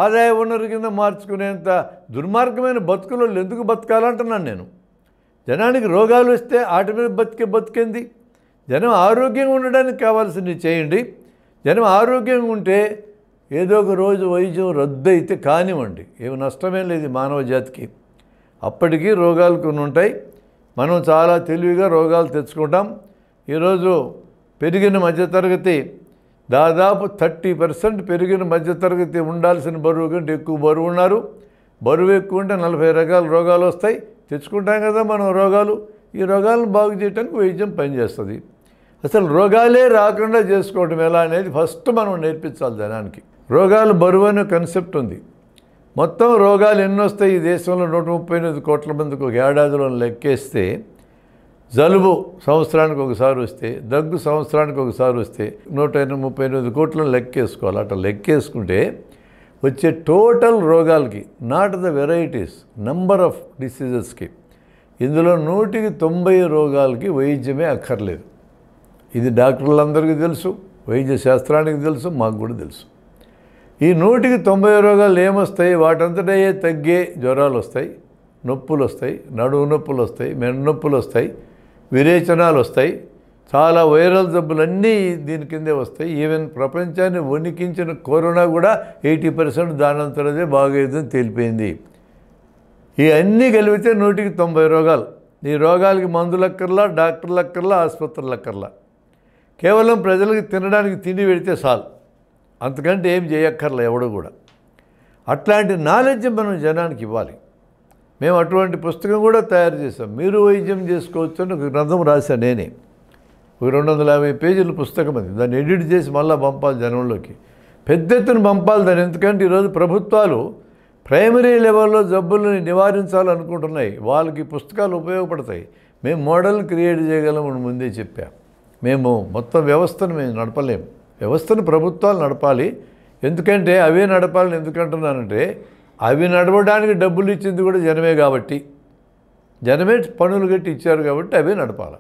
ఆదాయ వనరు కింద మార్చుకునేంత దుర్మార్గమైన బతుకులు ఎందుకు బతకాలంటున్నాను నేను జనానికి రోగాలు వస్తే ఆట మీద బతికే బతికింది జనం ఆరోగ్యంగా ఉండడానికి కావాల్సింది చేయండి జనం ఆరోగ్యంగా ఉంటే ఏదో ఒక రోజు వైద్యం రద్దు అయితే కానివ్వండి ఏమి నష్టమేం లేదు మానవ జాతికి అప్పటికీ రోగాలు కొన్ని ఉంటాయి మనం చాలా తెలివిగా రోగాలు తెచ్చుకుంటాం ఈరోజు పెరిగిన మధ్యతరగతి దాదాపు థర్టీ పర్సెంట్ పెరిగిన మధ్యతరగతి ఉండాల్సిన బరువు కంటే ఎక్కువ బరువు ఉన్నారు బరువు ఎక్కువ ఉంటే నలభై రకాల రోగాలు వస్తాయి తెచ్చుకుంటాం కదా మనం రోగాలు ఈ రోగాలను బాగు చేయడానికి వైద్యం పనిచేస్తుంది అసలు రోగాలే రాకుండా చేసుకోవడం ఎలా అనేది ఫస్ట్ మనం నేర్పించాలి జనానికి రోగాలు బరువు అనే కన్సెప్ట్ ఉంది మొత్తం రోగాలు వస్తాయి ఈ దేశంలో నూట ముప్పై ఎనిమిది కోట్ల మందికి ఒక ఏడాదిలో లెక్కేస్తే జలుబు సంవత్సరానికి ఒకసారి వస్తే దగ్గు సంవత్సరానికి ఒకసారి వస్తే నూట ముప్పై ఎనిమిది కోట్లను లెక్కేసుకోవాలి అట్లా లెక్కేసుకుంటే వచ్చే టోటల్ రోగాలకి not the varieties number of డిసీజెస్కి ఇందులో నూటికి తొంభై రోగాలకి వైద్యమే అక్కర్లేదు ఇది డాక్టర్లందరికీ తెలుసు వైద్య శాస్త్రానికి తెలుసు మాకు కూడా తెలుసు ఈ నూటికి తొంభై రోగాలు ఏమొస్తాయి వాటంతటయే తగ్గే జ్వరాలు వస్తాయి నొప్పులు వస్తాయి నడువు నొప్పులు వస్తాయి మెడ నొప్పులు వస్తాయి విరేచనాలు వస్తాయి చాలా వైరల్ జబ్బులన్నీ దీని కిందే వస్తాయి ఈవెన్ ప్రపంచాన్ని వణికించిన కరోనా కూడా ఎయిటీ పర్సెంట్ దానంతరదే బాగోదని తెలిపింది ఈ అన్నీ కలిపితే నూటికి తొంభై రోగాలు ఈ రోగాలకి మందులక్కర్లా డాక్టర్లక్కర్లా ఆసుపత్రులక్కర్లా కేవలం ప్రజలకు తినడానికి తిండి పెడితే చాలు అంతకంటే ఏం చేయక్కర్లే ఎవడు కూడా అట్లాంటి నాలెడ్జ్ మనం జనానికి ఇవ్వాలి మేము అటువంటి పుస్తకం కూడా తయారు చేసాం మీరు వైద్యం చేసుకోవచ్చు అని ఒక గ్రంథం రాశా నేనే ఒక రెండు వందల యాభై పేజీల పుస్తకం అది దాన్ని ఎడిట్ చేసి మళ్ళీ పంపాలి జనంలోకి పెద్ద ఎత్తున పంపాలి దాన్ని ఎందుకంటే ఈరోజు ప్రభుత్వాలు ప్రైమరీ లెవెల్లో జబ్బులను నివారించాలనుకుంటున్నాయి వాళ్ళకి పుస్తకాలు ఉపయోగపడతాయి మేము మోడల్ క్రియేట్ అని ముందే చెప్పా మేము మొత్తం వ్యవస్థను మేము నడపలేము వ్యవస్థను ప్రభుత్వాలు నడపాలి ఎందుకంటే అవే నడపాలని ఎందుకంటున్నానంటే అవి నడవడానికి డబ్బులు ఇచ్చింది కూడా జనమే కాబట్టి జనమే పనులు కట్టి ఇచ్చారు కాబట్టి అవే నడపాలి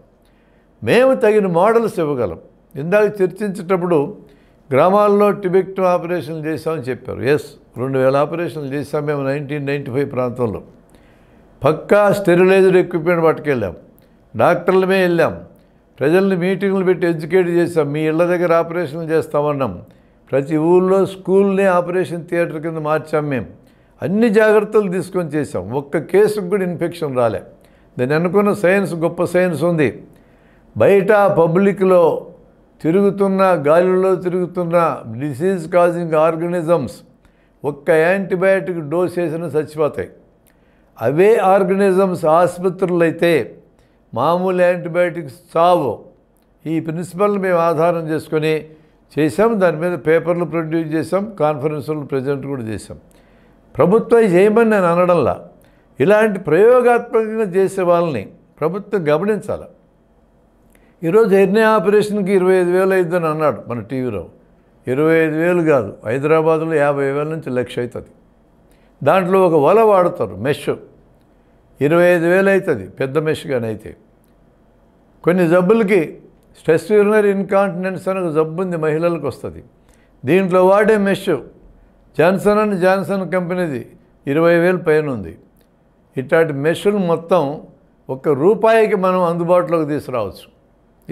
మేము తగిన మోడల్స్ ఇవ్వగలం ఇందాక చర్చించేటప్పుడు గ్రామాల్లో టిబెక్ట్ ఆపరేషన్లు చేశామని చెప్పారు ఎస్ రెండు వేల ఆపరేషన్లు చేశాం మేము నైన్టీన్ నైంటీ ఫైవ్ ప్రాంతంలో పక్కా స్టెరిలైజర్ ఎక్విప్మెంట్ పట్టుకెళ్ళాం డాక్టర్లమే వెళ్ళాం ప్రజల్ని మీటింగ్లు పెట్టి ఎడ్యుకేట్ చేసాం మీ ఇళ్ళ దగ్గర ఆపరేషన్లు చేస్తామన్నాం ప్రతి ఊళ్ళో స్కూల్నే ఆపరేషన్ థియేటర్ కింద మార్చాం మేము అన్ని జాగ్రత్తలు తీసుకొని చేసాం ఒక్క కేసుకు కూడా ఇన్ఫెక్షన్ రాలే దాన్ని అనుకున్న సైన్స్ గొప్ప సైన్స్ ఉంది బయట పబ్లిక్లో తిరుగుతున్న గాలిలో తిరుగుతున్న డిసీజ్ కాజింగ్ ఆర్గనిజమ్స్ ఒక్క యాంటీబయాటిక్ డోస్ వేసిన చచ్చిపోతాయి అవే ఆర్గనిజమ్స్ ఆసుపత్రులు అయితే మామూలు యాంటీబయాటిక్స్ చావు ఈ ప్రిన్సిపల్ని మేము ఆధారం చేసుకొని చేసాం దాని మీద పేపర్లు ప్రొడ్యూస్ చేసాం కాన్ఫరెన్సులు ప్రజెంట్ కూడా చేసాం ప్రభుత్వం చేయమని నేను అనడంలా ఇలాంటి ప్రయోగాత్మకంగా చేసే వాళ్ళని ప్రభుత్వం గమనించాలి ఈరోజు ఎన్ఏ ఆపరేషన్కి ఇరవై ఐదు వేలు అవుతుందని అన్నాడు మన టీవీలో ఇరవై ఐదు వేలు కాదు హైదరాబాద్లో యాభై వేల నుంచి లక్ష అవుతుంది దాంట్లో ఒక వల వాడతారు మెష్ ఇరవై ఐదు వేలు అవుతుంది పెద్ద మెష్ కానీ అయితే కొన్ని జబ్బులకి స్ట్రెస్ యూరినరీ ఇన్కాంటినెన్స్ అనే ఒక జబ్బు ఉంది మహిళలకు వస్తుంది దీంట్లో వాడే మెష్ జాన్సన్ అండ్ జాన్సన్ కంపెనీది ఇరవై వేలు పైన ఉంది ఇట్లాంటి మెషిన్ మొత్తం ఒక రూపాయికి మనం అందుబాటులోకి తీసుకురావచ్చు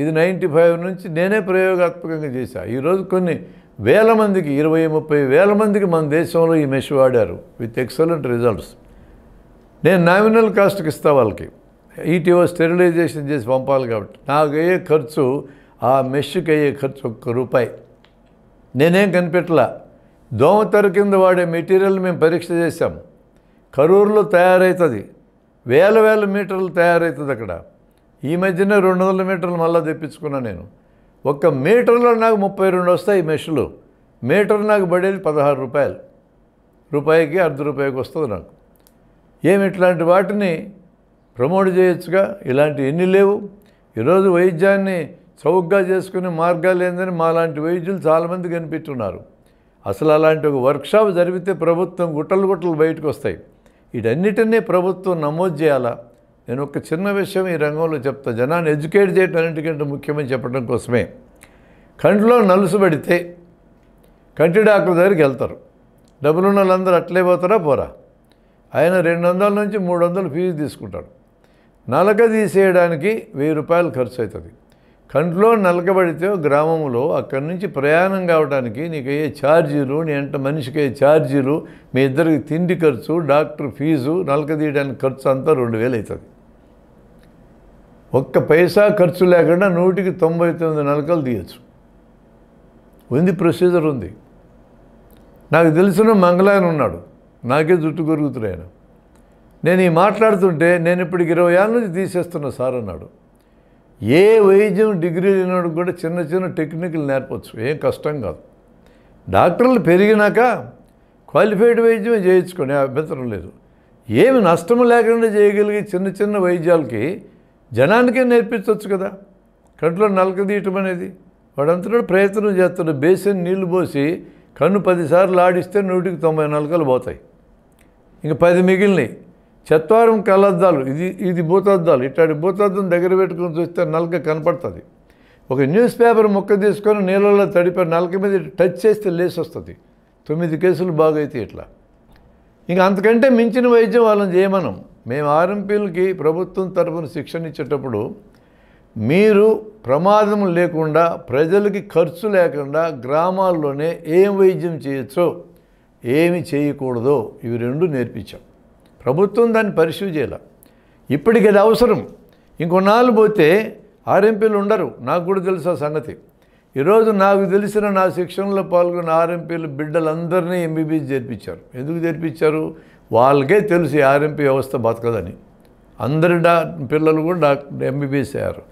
ఇది నైంటీ ఫైవ్ నుంచి నేనే ప్రయోగాత్మకంగా చేశా ఈరోజు కొన్ని వేల మందికి ఇరవై ముప్పై వేల మందికి మన దేశంలో ఈ మెషిన్ వాడారు విత్ ఎక్సలెంట్ రిజల్ట్స్ నేను నామినల్ కాస్ట్కి ఇస్తా వాళ్ళకి ఈటీఓ స్టెరిలైజేషన్ చేసి పంపాలి కాబట్టి నాకు అయ్యే ఖర్చు ఆ మెష్కి అయ్యే ఖర్చు ఒక్క రూపాయి నేనేం కనిపెట్టలా దోమతెర కింద వాడే మెటీరియల్ మేము పరీక్ష చేశాం కరూరులో తయారవుతుంది వేల వేల మీటర్లు తయారవుతుంది అక్కడ ఈ మధ్యనే రెండు వందల మీటర్లు మళ్ళీ తెప్పించుకున్నా నేను ఒక్క మీటర్లో నాకు ముప్పై రెండు వస్తాయి మెషులు మీటర్ నాకు పడేది పదహారు రూపాయలు రూపాయికి అర్ధ రూపాయికి వస్తుంది నాకు ఏమి ఇట్లాంటి వాటిని ప్రమోట్ చేయొచ్చుగా ఇలాంటివి ఎన్ని లేవు ఈరోజు వైద్యాన్ని చౌకగా చేసుకునే మార్గాలు ఏందని మాలాంటి వైద్యులు చాలామంది కనిపెట్టున్నారు అసలు అలాంటి ఒక వర్క్షాప్ జరిగితే ప్రభుత్వం గుట్టలు గుట్టలు బయటకు వస్తాయి వీటన్నిటినీ ప్రభుత్వం నమోదు చేయాలా నేను ఒక చిన్న విషయం ఈ రంగంలో చెప్తా జనాన్ని ఎడ్యుకేట్ చేయటం అన్నింటికంటే ముఖ్యమని చెప్పడం కోసమే కంట్లో నలుసు పడితే కంటి డాక్టర్ దగ్గరికి వెళ్తారు డబ్బులున్న వాళ్ళందరూ అట్లే పోతారా పోరా ఆయన రెండు వందల నుంచి మూడు వందలు ఫీజు తీసుకుంటాడు నలక తీసేయడానికి వెయ్యి రూపాయలు ఖర్చు అవుతుంది కంట్లో నలకబడితే గ్రామంలో అక్కడి నుంచి ప్రయాణం కావడానికి నీకు అయ్యే ఛార్జీలు నీ అంట మనిషికి అయ్యే ఛార్జీలు మీ ఇద్దరికి తిండి ఖర్చు డాక్టర్ ఫీజు నలక తీయడానికి ఖర్చు అంతా రెండు వేలు అవుతుంది ఒక్క పైసా ఖర్చు లేకుండా నూటికి తొంభై తొమ్మిది నలకలు తీయచ్చు ఉంది ప్రొసీజర్ ఉంది నాకు తెలిసిన మంగళాయన ఉన్నాడు నాకే జుట్టు కొరుగుతున్నాయన నేను ఈ మాట్లాడుతుంటే నేను ఇప్పటికి ఇరవై ఏళ్ళ నుంచి తీసేస్తున్నా సార్ అన్నాడు ఏ వైద్యం డిగ్రీ లేనివాడికి కూడా చిన్న చిన్న టెక్నిక్లు నేర్పచ్చు ఏం కష్టం కాదు డాక్టర్లు పెరిగినాక క్వాలిఫైడ్ వైద్యం చేయించుకొని అభ్యంతరం లేదు ఏమి నష్టం లేకుండా చేయగలిగే చిన్న చిన్న వైద్యాలకి జనానికే నేర్పించవచ్చు కదా కంట్లో నలక తీయటం అనేది వాడంతటా ప్రయత్నం చేస్తాడు బేసిన్ నీళ్లు పోసి కన్ను పదిసార్లు ఆడిస్తే నూటికి తొంభై నలకలు పోతాయి ఇంక పది మిగిలినాయి చత్వారం కళ్ళద్దాలు ఇది ఇది భూతాద్దాలు ఇట్లాంటి భూతాద్దం దగ్గర పెట్టుకుని చూస్తే నలక కనపడుతుంది ఒక న్యూస్ పేపర్ ముక్క తీసుకొని నీళ్ళలో తడిపే నలక మీద టచ్ చేస్తే లేచి వస్తుంది తొమ్మిది కేసులు బాగైతే ఇట్లా ఇంకా అంతకంటే మించిన వైద్యం వాళ్ళని చేయమనం మేము ఆర్ఎంపీలకి ప్రభుత్వం తరఫున శిక్షణ ఇచ్చేటప్పుడు మీరు ప్రమాదం లేకుండా ప్రజలకి ఖర్చు లేకుండా గ్రామాల్లోనే ఏం వైద్యం చేయొచ్చో ఏమి చేయకూడదో ఇవి రెండు నేర్పించాం ప్రభుత్వం దాన్ని పరిశీలి చేయాలి ఇప్పటికి అది అవసరం ఇంకొన్నాళ్ళు పోతే ఆర్ఎంపీలు ఉండరు నాకు కూడా తెలుసు ఆ సంగతి ఈరోజు నాకు తెలిసిన నా శిక్షణలో పాల్గొన్న ఆర్ఎంపీలు బిడ్డలందరినీ ఎంబీబీఎస్ చేర్పించారు ఎందుకు చేర్పించారు వాళ్ళకే తెలుసు ఆర్ఎంపీ వ్యవస్థ బతకదని అందరి డా పిల్లలు కూడా డాక్టర్ ఎంబీబీఎస్ అయ్యారు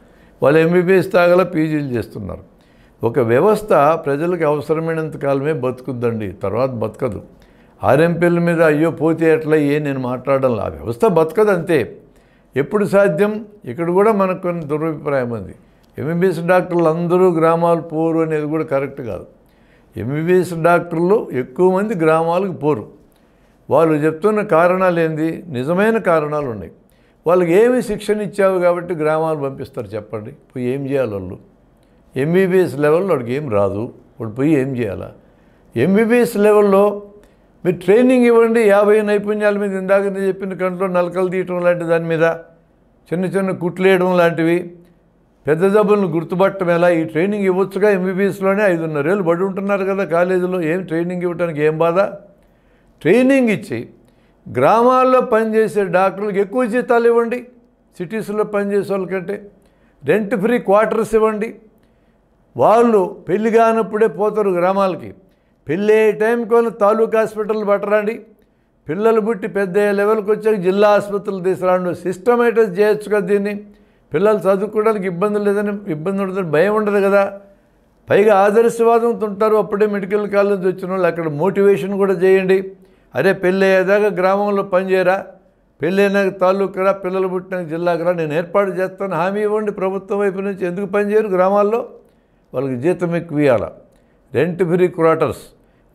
వాళ్ళు ఎంబీబీఎస్ తాగల పీజీలు చేస్తున్నారు ఒక వ్యవస్థ ప్రజలకు అవసరమైనంత కాలమే బతుకుద్దండి తర్వాత బతకదు ఆర్ఎంపీల మీద అయ్యో పోతే ఎట్లా ఏ నేను మాట్లాడాలి ఆ వ్యవస్థ బతకదు అంతే ఎప్పుడు సాధ్యం ఇక్కడ కూడా మనకు కొన్ని దురభిప్రాయం ఉంది ఎంబీబీఎస్ డాక్టర్లు అందరూ గ్రామాలు పోరు అనేది కూడా కరెక్ట్ కాదు ఎంబీబీఎస్ డాక్టర్లు ఎక్కువ మంది గ్రామాలకు పోరు వాళ్ళు చెప్తున్న కారణాలు ఏంది నిజమైన కారణాలు ఉన్నాయి వాళ్ళకి ఏమి శిక్షణ ఇచ్చావు కాబట్టి గ్రామాలు పంపిస్తారు చెప్పండి పోయి ఏం చేయాలి వాళ్ళు ఎంబీబీఎస్ లెవెల్లో వాడికి ఏం రాదు వాడు పోయి ఏం చేయాలా ఎంబీబీఎస్ లెవెల్లో మీరు ట్రైనింగ్ ఇవ్వండి యాభై నైపుణ్యాల మీద ఇందాక నేను చెప్పిన కంట్లో నలకలు తీయటం లాంటి దాని మీద చిన్న చిన్న కుట్లేయడం లాంటివి పెద్ద జబ్బులను గుర్తుపట్టడం ఎలా ఈ ట్రైనింగ్ ఇవ్వచ్చుగా ఎంబీబీఎస్లోనే ఐదున్నరేళ్ళు పడి ఉంటున్నారు కదా కాలేజీలో ఏం ట్రైనింగ్ ఇవ్వడానికి ఏం బాధ ట్రైనింగ్ ఇచ్చి గ్రామాల్లో పనిచేసే డాక్టర్లకు ఎక్కువ జీతాలు ఇవ్వండి సిటీస్లో పనిచేసే వాళ్ళకంటే రెంట్ ఫ్రీ క్వార్టర్స్ ఇవ్వండి వాళ్ళు పెళ్లి కానప్పుడే పోతారు గ్రామాలకి పెళ్ళి వాళ్ళు తాలూకా హాస్పిటల్ పట్టరండి పిల్లలు పుట్టి పెద్ద లెవెల్కి వచ్చాక జిల్లా ఆసుపత్రులు తీసుకురాండు సిస్టమేటైజ్ చేయొచ్చు కదా దీన్ని పిల్లలు చదువుకోవడానికి ఇబ్బంది లేదని ఇబ్బంది ఉండదని భయం ఉండదు కదా పైగా ఆదర్శవాదంతో ఉంటారు అప్పుడే మెడికల్ కాలేజ్ వచ్చిన వాళ్ళు అక్కడ మోటివేషన్ కూడా చేయండి అరే పెళ్ళి అయ్యేదాకా గ్రామంలో పనిచేయరా అయినాక తాలూకా పిల్లలు పుట్టినాక రా నేను ఏర్పాటు చేస్తాను హామీ ఇవ్వండి ప్రభుత్వం వైపు నుంచి ఎందుకు పనిచేయరు గ్రామాల్లో వాళ్ళకి జీతం ఎక్కువ ఇవ్వాలి రెంట్ ఫ్రీ క్వార్టర్స్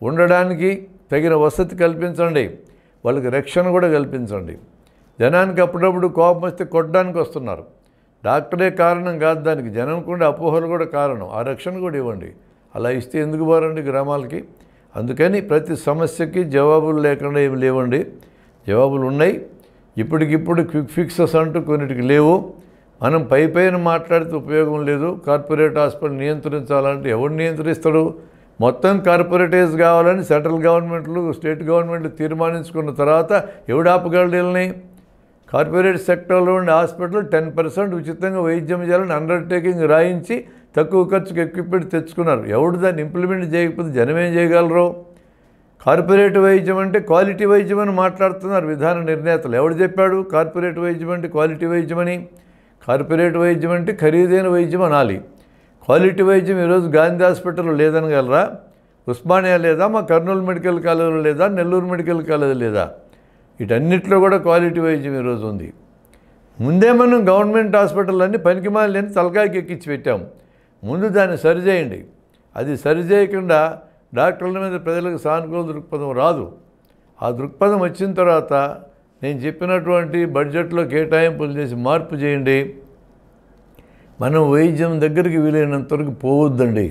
ఉండడానికి తగిన వసతి కల్పించండి వాళ్ళకి రక్షణ కూడా కల్పించండి జనానికి అప్పుడప్పుడు కోపం వస్తే కొట్టడానికి వస్తున్నారు డాక్టరే కారణం కాదు దానికి జనం కూడా అపోహలు కూడా కారణం ఆ రక్షణ కూడా ఇవ్వండి అలా ఇస్తే ఎందుకు పోరండి గ్రామాలకి అందుకని ప్రతి సమస్యకి జవాబులు లేకుండా ఏమి లేవండి జవాబులు ఉన్నాయి ఇప్పటికిప్పుడు క్విక్ ఫిక్సెస్ అంటూ కొన్నిటికి లేవు మనం పై పైన మాట్లాడితే ఉపయోగం లేదు కార్పొరేట్ హాస్పిటల్ నియంత్రించాలంటే ఎవడు నియంత్రిస్తాడు మొత్తం కార్పొరేటైజ్ కావాలని సెంట్రల్ గవర్నమెంట్లు స్టేట్ గవర్నమెంట్లు తీర్మానించుకున్న తర్వాత ఎవడు ఆపగలడు కార్పొరేట్ సెక్టర్లో ఉండే హాస్పిటల్ టెన్ పర్సెంట్ ఉచితంగా వైద్యం చేయాలని అండర్టేకింగ్ రాయించి తక్కువ ఖర్చుకు ఎక్విప్మెంట్ తెచ్చుకున్నారు ఎవడు దాన్ని ఇంప్లిమెంట్ చేయకపోతే జనమేం చేయగలరు కార్పొరేట్ వైద్యం అంటే క్వాలిటీ వైద్యం అని మాట్లాడుతున్నారు విధాన నిర్ణేతలు ఎవడు చెప్పాడు కార్పొరేట్ వైద్యం అంటే క్వాలిటీ వైద్యం అని కార్పొరేట్ వైద్యం అంటే ఖరీదైన వైద్యం అనాలి క్వాలిటీ వైద్యం ఈరోజు గాంధీ హాస్పిటల్ లేదనగలరా ఉస్మానియా లేదా మా కర్నూలు మెడికల్ కాలేజ్ లేదా నెల్లూరు మెడికల్ కాలేజ్ లేదా వీటన్నిటిలో కూడా క్వాలిటీ వైద్యం ఈరోజు ఉంది ముందే మనం గవర్నమెంట్ హాస్పిటల్ అన్ని పనికిమాలి లేని తలకాయకి ఎక్కించి పెట్టాం ముందు దాన్ని సరిచేయండి అది సరిచేయకుండా డాక్టర్ల మీద ప్రజలకు సానుకూల దృక్పథం రాదు ఆ దృక్పథం వచ్చిన తర్వాత నేను చెప్పినటువంటి బడ్జెట్లో కేటాయింపులు చేసి మార్పు చేయండి మనం వైద్యం దగ్గరికి వీలైనంత వరకు పోవద్దండి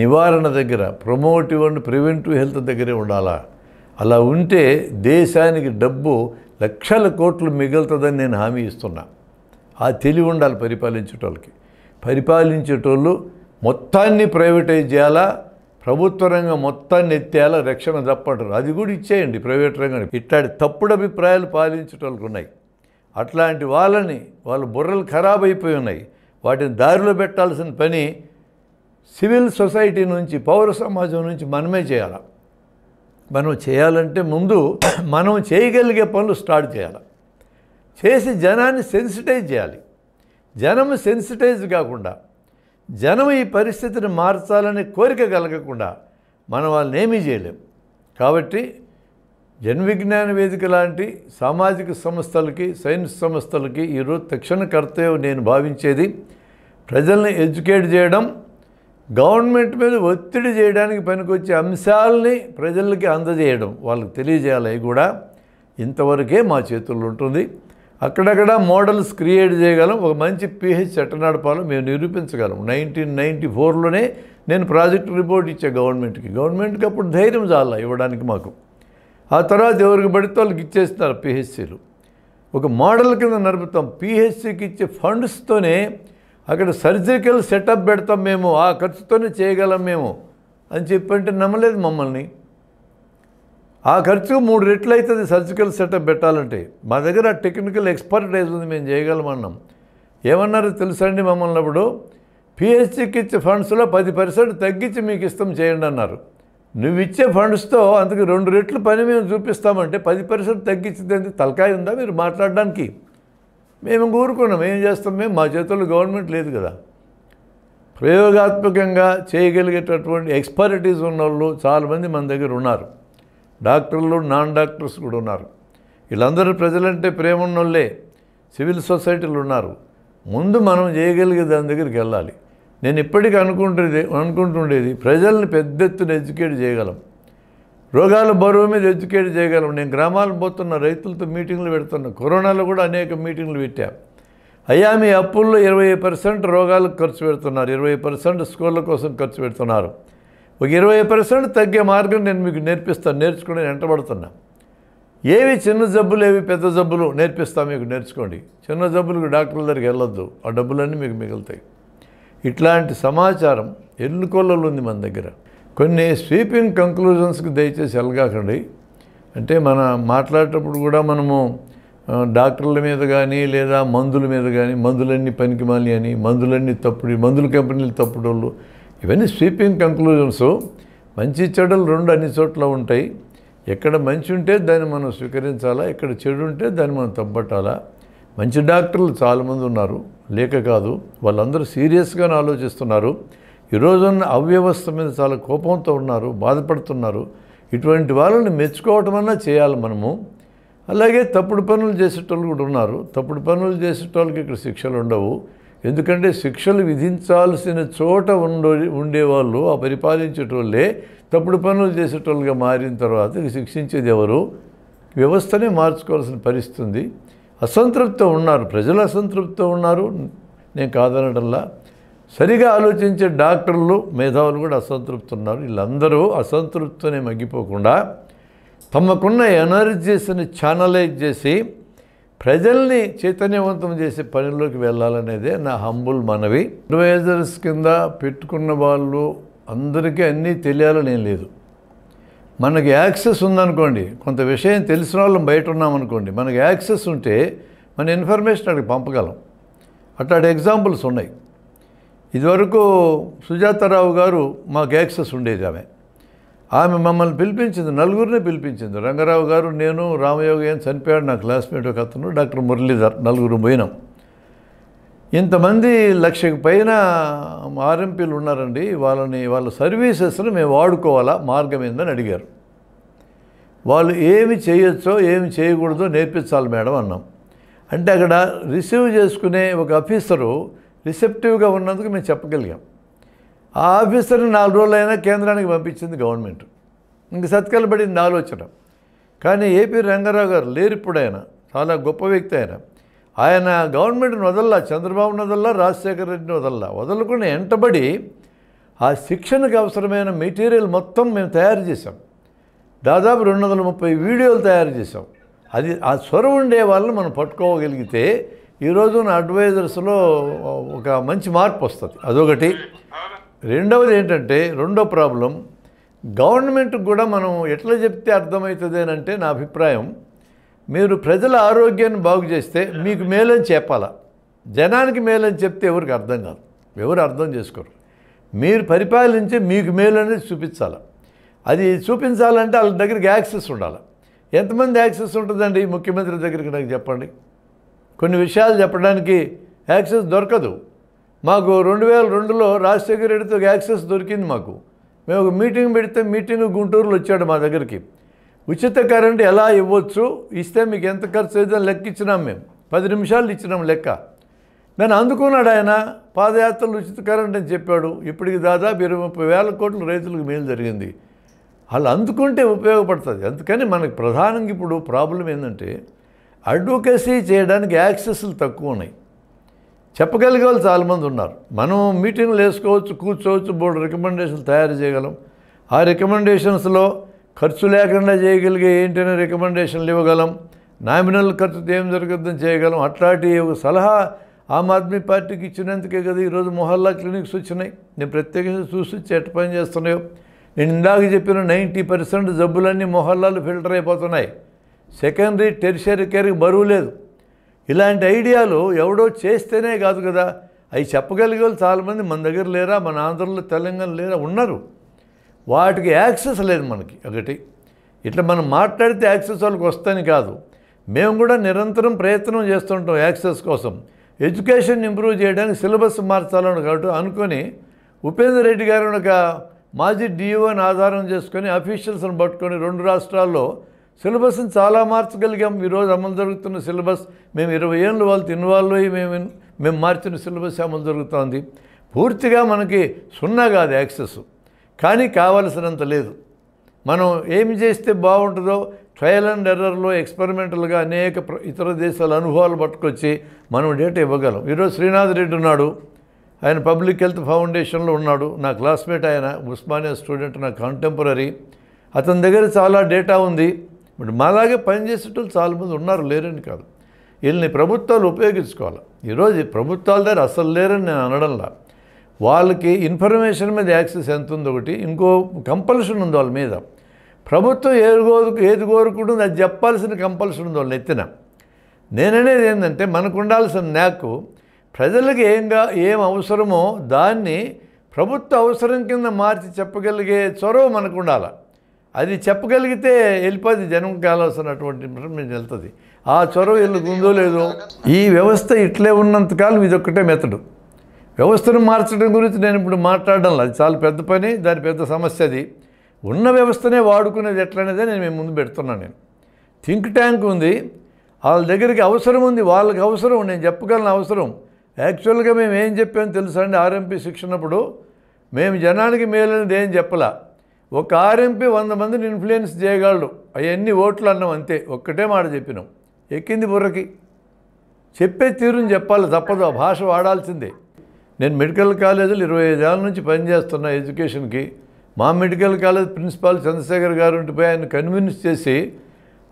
నివారణ దగ్గర ప్రమోటివ్ అండ్ ప్రివెంటివ్ హెల్త్ దగ్గరే ఉండాలా అలా ఉంటే దేశానికి డబ్బు లక్షల కోట్లు మిగులుతుందని నేను హామీ ఇస్తున్నా ఆ తెలివి ఉండాలి పరిపాలించేటోళ్ళకి పరిపాలించేటోళ్ళు మొత్తాన్ని ప్రైవేటైజ్ చేయాలా ప్రభుత్వ రంగం మొత్తాన్ని ఎత్తేయాలా రక్షణ తప్పంటారు అది కూడా ఇచ్చేయండి ప్రైవేట్ రంగానికి ఇట్లాంటి తప్పుడు అభిప్రాయాలు పాలించేటోళ్ళకు ఉన్నాయి అట్లాంటి వాళ్ళని వాళ్ళ బుర్రలు ఖరాబ్ అయిపోయి ఉన్నాయి వాటిని దారిలో పెట్టాల్సిన పని సివిల్ సొసైటీ నుంచి పౌర సమాజం నుంచి మనమే చేయాలి మనం చేయాలంటే ముందు మనం చేయగలిగే పనులు స్టార్ట్ చేయాలి చేసి జనాన్ని సెన్సిటైజ్ చేయాలి జనం సెన్సిటైజ్ కాకుండా జనం ఈ పరిస్థితిని మార్చాలనే కోరిక కలగకుండా మనం వాళ్ళని ఏమీ చేయలేం కాబట్టి జన్విజ్ఞాన వేదిక లాంటి సామాజిక సంస్థలకి సైన్స్ సంస్థలకి ఈరోజు తక్షణ కర్తవ్యం నేను భావించేది ప్రజల్ని ఎడ్యుకేట్ చేయడం గవర్నమెంట్ మీద ఒత్తిడి చేయడానికి పనికొచ్చే అంశాలని ప్రజలకి అందజేయడం వాళ్ళకి తెలియజేయాలి కూడా ఇంతవరకే మా చేతుల్లో ఉంటుంది అక్కడక్కడ మోడల్స్ క్రియేట్ చేయగలం ఒక మంచి పిహెచ్ ఎట్ట నడపాలో మేము నిరూపించగలం నైన్టీన్ నైంటీ ఫోర్లోనే నేను ప్రాజెక్ట్ రిపోర్ట్ ఇచ్చా గవర్నమెంట్కి గవర్నమెంట్కి అప్పుడు ధైర్యం చాలా ఇవ్వడానికి మాకు ఆ తర్వాత ఎవరికి పడితే వాళ్ళకి ఇచ్చేస్తున్నారు పిహెచ్సీలు ఒక మోడల్ కింద నడుపుతాం పిహెచ్సికి ఇచ్చే ఫండ్స్తోనే అక్కడ సర్జికల్ సెటప్ పెడతాం మేము ఆ ఖర్చుతోనే చేయగలం మేము అని చెప్పంటే నమ్మలేదు మమ్మల్ని ఆ ఖర్చు మూడు రెట్లు అవుతుంది సర్జికల్ సెటప్ పెట్టాలంటే మా దగ్గర టెక్నికల్ ఎక్స్పర్టైజ్ ఉంది మేము చేయగలమన్నాం ఏమన్నారో తెలుసండి మమ్మల్ని అప్పుడు పిహెచ్సికి ఇచ్చే ఫండ్స్లో పది పర్సెంట్ తగ్గించి మీకు ఇష్టం చేయండి అన్నారు నువ్వు ఇచ్చే ఫండ్స్తో అందుకు రెండు రెట్లు పని మేము చూపిస్తామంటే పది పర్సెంట్ తగ్గించింది తలకాయ ఉందా మీరు మాట్లాడడానికి మేము ఊరుకున్నాం ఏం చేస్తాం మేము మా చేతుల్లో గవర్నమెంట్ లేదు కదా ప్రయోగాత్మకంగా చేయగలిగేటటువంటి ఎక్స్పర్టీస్ ఉన్న వాళ్ళు చాలామంది మన దగ్గర ఉన్నారు డాక్టర్లు నాన్ డాక్టర్స్ కూడా ఉన్నారు వీళ్ళందరూ ప్రజలంటే ప్రేమ ఉన్నోళ్ళే సివిల్ సొసైటీలు ఉన్నారు ముందు మనం చేయగలిగే దాని దగ్గరికి వెళ్ళాలి నేను ఇప్పటికీ అనుకుంటుంది అనుకుంటుండేది ప్రజల్ని పెద్ద ఎత్తున ఎడ్యుకేట్ చేయగలం రోగాల బరువు మీద ఎడ్యుకేట్ చేయగలం నేను గ్రామాలకు పోతున్న రైతులతో మీటింగ్లు పెడుతున్నా కరోనాలో కూడా అనేక మీటింగ్లు పెట్టా అయ్యా మీ అప్పుల్లో ఇరవై పర్సెంట్ రోగాలకు ఖర్చు పెడుతున్నారు ఇరవై పర్సెంట్ స్కూళ్ళ కోసం ఖర్చు పెడుతున్నారు ఒక ఇరవై పర్సెంట్ తగ్గే మార్గం నేను మీకు నేర్పిస్తాను నేర్చుకుని వెంటబడుతున్నా ఏవి చిన్న జబ్బులు ఏవి పెద్ద జబ్బులు నేర్పిస్తా మీకు నేర్చుకోండి చిన్న జబ్బులకు డాక్టర్ల దగ్గరికి వెళ్ళొద్దు ఆ డబ్బులన్నీ మీకు మిగులుతాయి ఇట్లాంటి సమాచారం ఎల్లుకొల్లలు ఉంది మన దగ్గర కొన్ని స్వీపింగ్ కంక్లూజన్స్కి దయచేసి వెళ్ళగాకండి అంటే మన మాట్లాడేటప్పుడు కూడా మనము డాక్టర్ల మీద కానీ లేదా మందుల మీద కానీ మందులన్నీ పనికిమాలి అని మందులన్నీ తప్పుడు మందుల కంపెనీలు తప్పుడోళ్ళు ఇవన్నీ స్వీపింగ్ కంక్లూజన్స్ మంచి చెడులు రెండు అన్ని చోట్ల ఉంటాయి ఎక్కడ మంచి ఉంటే దాన్ని మనం స్వీకరించాలా ఎక్కడ చెడు ఉంటే దాన్ని మనం తప్పట్టాలా మంచి డాక్టర్లు చాలామంది ఉన్నారు లేక కాదు వాళ్ళందరూ సీరియస్గానే ఆలోచిస్తున్నారు ఈరోజున్న అవ్యవస్థ మీద చాలా కోపంతో ఉన్నారు బాధపడుతున్నారు ఇటువంటి వాళ్ళని మెచ్చుకోవటం అన్నా చేయాలి మనము అలాగే తప్పుడు పనులు చేసేటోళ్ళు కూడా ఉన్నారు తప్పుడు పనులు చేసేటోళ్ళకి ఇక్కడ శిక్షలు ఉండవు ఎందుకంటే శిక్షలు విధించాల్సిన చోట ఉండే ఉండేవాళ్ళు ఆ పరిపాలించేటోళ్ళే తప్పుడు పనులు చేసేటోళ్ళుగా మారిన తర్వాత శిక్షించేది ఎవరు వ్యవస్థనే మార్చుకోవాల్సిన పరిస్థితి అసంతృప్తి ఉన్నారు ప్రజలు అసంతృప్తి ఉన్నారు నేను కాదనడంలా సరిగా ఆలోచించే డాక్టర్లు మేధావులు కూడా అసంతృప్తి ఉన్నారు వీళ్ళందరూ అసంతృప్తిని మగ్గిపోకుండా తమకున్న ఎనర్జీస్ని ఛానలైజ్ చేసి ప్రజల్ని చైతన్యవంతం చేసే పనిలోకి వెళ్ళాలనేదే నా హంబుల్ మనవి అడ్వైజర్స్ కింద పెట్టుకున్న వాళ్ళు అందరికీ అన్నీ తెలియాలని లేదు మనకి యాక్సెస్ ఉందనుకోండి కొంత విషయం తెలిసిన వాళ్ళం బయట ఉన్నామనుకోండి మనకి యాక్సెస్ ఉంటే మన ఇన్ఫర్మేషన్ అక్కడికి పంపగలం అట్లాంటి ఎగ్జాంపుల్స్ ఉన్నాయి ఇదివరకు సుజాతారావు గారు మాకు యాక్సెస్ ఉండేది ఆమె ఆమె మమ్మల్ని పిలిపించింది నలుగురిని పిలిపించింది రంగారావు గారు నేను రామయోగి అని చనిపోయాడు నా క్లాస్మేట్ ఒక అతను డాక్టర్ మురళీధర్ నలుగురు పోయినాం ఇంతమంది లక్షకు పైన ఆర్ఎంపీలు ఉన్నారండి వాళ్ళని వాళ్ళ సర్వీసెస్ని మేము వాడుకోవాలా మార్గం ఏందని అడిగారు వాళ్ళు ఏమి చేయొచ్చో ఏమి చేయకూడదో నేర్పించాలి మేడం అన్నాం అంటే అక్కడ రిసీవ్ చేసుకునే ఒక ఆఫీసరు రిసెప్టివ్గా ఉన్నందుకు మేము చెప్పగలిగాం ఆ ఆఫీసర్ని నాలుగు రోజులైనా కేంద్రానికి పంపించింది గవర్నమెంట్ ఇంక సత్కాలు పడింది ఆలోచన కానీ ఏపీ రంగారావు గారు లేరు ఆయన చాలా గొప్ప వ్యక్తి ఆయన ఆయన గవర్నమెంట్ని వదల్లా చంద్రబాబు వదల్లా రాజశేఖర రెడ్డిని వదల్లా వదలకుండా ఎంటబడి ఆ శిక్షణకు అవసరమైన మెటీరియల్ మొత్తం మేము తయారు చేసాం దాదాపు రెండు వందల ముప్పై వీడియోలు తయారు చేసాం అది ఆ స్వరం ఉండే వాళ్ళని మనం పట్టుకోగలిగితే ఈరోజు నా అడ్వైజర్స్లో ఒక మంచి మార్పు వస్తుంది అదొకటి రెండవది ఏంటంటే రెండో ప్రాబ్లం గవర్నమెంట్కి కూడా మనం ఎట్లా చెప్తే అర్థమవుతుంది అంటే నా అభిప్రాయం మీరు ప్రజల ఆరోగ్యాన్ని బాగు చేస్తే మీకు మేలని చెప్పాలా జనానికి మేలని చెప్తే ఎవరికి అర్థం కాదు ఎవరు అర్థం చేసుకోరు మీరు పరిపాలించి మీకు మేలు అనేది చూపించాలి అది చూపించాలంటే వాళ్ళ దగ్గరికి యాక్సెస్ ఉండాలి ఎంతమంది యాక్సెస్ ఉంటుందండి ముఖ్యమంత్రి దగ్గరికి నాకు చెప్పండి కొన్ని విషయాలు చెప్పడానికి యాక్సెస్ దొరకదు మాకు రెండు వేల రెండులో రాజశేఖర రెడ్డితో యాక్సెస్ దొరికింది మాకు మేము ఒక మీటింగ్ పెడితే మీటింగ్ గుంటూరులో వచ్చాడు మా దగ్గరికి ఉచిత కరెంట్ ఎలా ఇవ్వచ్చు ఇస్తే మీకు ఎంత ఖర్చు అయితే లెక్క ఇచ్చినాం మేము పది నిమిషాలు ఇచ్చినాం లెక్క నేను అందుకున్నాడు ఆయన పాదయాత్రలు ఉచిత కరెంట్ అని చెప్పాడు ఇప్పటికి దాదాపు ఇరవై ముప్పై వేల కోట్లు రైతులకు మేలు జరిగింది వాళ్ళు అందుకుంటే ఉపయోగపడుతుంది అందుకని మనకు ప్రధానంగా ఇప్పుడు ప్రాబ్లం ఏంటంటే అడ్వకసీ చేయడానికి యాక్సెస్లు తక్కువ ఉన్నాయి చెప్పగలిగే వాళ్ళు చాలామంది ఉన్నారు మనం మీటింగ్లు వేసుకోవచ్చు కూర్చోవచ్చు బోర్డు రికమెండేషన్లు తయారు చేయగలం ఆ రికమెండేషన్స్లో ఖర్చు లేకుండా చేయగలిగే ఏంటనే రికమెండేషన్లు ఇవ్వగలం నామినల్ ఖర్చుతో ఏం జరుగుద్దని చేయగలం అట్లాంటి ఒక సలహా ఆమ్ ఆద్మీ పార్టీకి ఇచ్చినందుకే కదా ఈరోజు మొహల్లా క్లినిక్స్ వచ్చినాయి నేను ప్రత్యేకంగా చూసి చెట్ట పని చేస్తున్నాయో నేను ఇందాక చెప్పిన నైంటీ పర్సెంట్ జబ్బులన్నీ మొహల్లాలు ఫిల్టర్ అయిపోతున్నాయి సెకండరీ టెరిషరీ కేర్కి బరువు లేదు ఇలాంటి ఐడియాలు ఎవడో చేస్తేనే కాదు కదా అవి చెప్పగలిగే వాళ్ళు చాలామంది మన దగ్గర లేరా మన ఆంధ్రలో తెలంగాణ లేరా ఉన్నారు వాటికి యాక్సెస్ లేదు మనకి ఒకటి ఇట్లా మనం మాట్లాడితే యాక్సెస్ వాళ్ళకి వస్తాయని కాదు మేము కూడా నిరంతరం ప్రయత్నం చేస్తుంటాం యాక్సెస్ కోసం ఎడ్యుకేషన్ ఇంప్రూవ్ చేయడానికి సిలబస్ మార్చాలని కాబట్టి అనుకొని ఉపేంద్ర రెడ్డి గారు ఒక మాజీ డిఓని ఆధారం చేసుకొని అఫీషియల్స్ని పట్టుకొని రెండు రాష్ట్రాల్లో సిలబస్ని చాలా మార్చగలిగాం ఈరోజు అమలు జరుగుతున్న సిలబస్ మేము ఇరవై ఏళ్ళు వాళ్ళు ఇన్వాల్వ్ అయ్యి మేము మేము మార్చిన సిలబస్ అమలు జరుగుతోంది పూర్తిగా మనకి సున్నా కాదు యాక్సెస్ కానీ కావలసినంత లేదు మనం ఏమి చేస్తే బాగుంటుందో ట్రయల్ అండ్ ఎర్రర్లో ఎక్స్పెరిమెంటల్గా అనేక ఇతర దేశాల అనుభవాలు పట్టుకొచ్చి మనం డేటా ఇవ్వగలం ఈరోజు శ్రీనాథ్ రెడ్డి ఉన్నాడు ఆయన పబ్లిక్ హెల్త్ ఫౌండేషన్లో ఉన్నాడు నా క్లాస్మేట్ ఆయన ఉస్మానియా స్టూడెంట్ నా కాంటెంపరీ అతని దగ్గర చాలా డేటా ఉంది ఇప్పుడు మాలాగే పనిచేసేటోళ్ళు చాలామంది ఉన్నారు లేరని కాదు వీళ్ళని ప్రభుత్వాలు ఉపయోగించుకోవాలి ఈరోజు ప్రభుత్వాల దగ్గర అసలు లేరని నేను అనడంలా వాళ్ళకి ఇన్ఫర్మేషన్ మీద యాక్సెస్ ఎంత ఉందో ఒకటి ఇంకో కంపల్షన్ ఉంది వాళ్ళ మీద ప్రభుత్వం ఏది ఏది కోరుకుంటుంది అది చెప్పాల్సిన కంపల్షన్ ఉంది వాళ్ళు ఎత్తిన నేననేది ఏంటంటే మనకు ఉండాల్సిన నాకు ప్రజలకు ఏంగా ఏం అవసరమో దాన్ని ప్రభుత్వ అవసరం కింద మార్చి చెప్పగలిగే చొరవ మనకు ఉండాలి అది చెప్పగలిగితే వెళ్ళిపోద్ది జనం కావాల్సినటువంటి ఇన్ఫర్మేషన్ వెళ్తుంది ఆ చొరవ వెళ్ళి ఉందో లేదో ఈ వ్యవస్థ ఇట్లే ఉన్నంతకాలం ఇదొక్కటే మెథడు వ్యవస్థను మార్చడం గురించి నేను ఇప్పుడు మాట్లాడడం లేదు చాలా పెద్ద పని దాని పెద్ద సమస్య అది ఉన్న వ్యవస్థనే వాడుకునేది ఎట్లనేదే నేను మేము ముందు పెడుతున్నాను నేను థింక్ ట్యాంక్ ఉంది వాళ్ళ దగ్గరికి అవసరం ఉంది వాళ్ళకి అవసరం నేను చెప్పగలను అవసరం యాక్చువల్గా మేము ఏం చెప్పామో తెలుసా అండి ఆర్ఎంపీ శిక్షణప్పుడు మేము జనానికి మేలనేది ఏం చెప్పలా ఒక ఆర్ఎంపీ వంద మందిని ఇన్ఫ్లుయెన్స్ చేయగలడు అవన్నీ ఓట్లు అన్నాం అంతే ఒక్కటే మాట చెప్పినాం ఎక్కింది బుర్రకి చెప్పే తీరుని చెప్పాలి తప్పదు ఆ భాష వాడాల్సిందే నేను మెడికల్ కాలేజీలో ఇరవై ఐదు ఏళ్ళ నుంచి పనిచేస్తున్న ఎడ్యుకేషన్కి మా మెడికల్ కాలేజ్ ప్రిన్సిపాల్ చంద్రశేఖర్ గారు ఉండిపోయి ఆయన కన్విన్స్ చేసి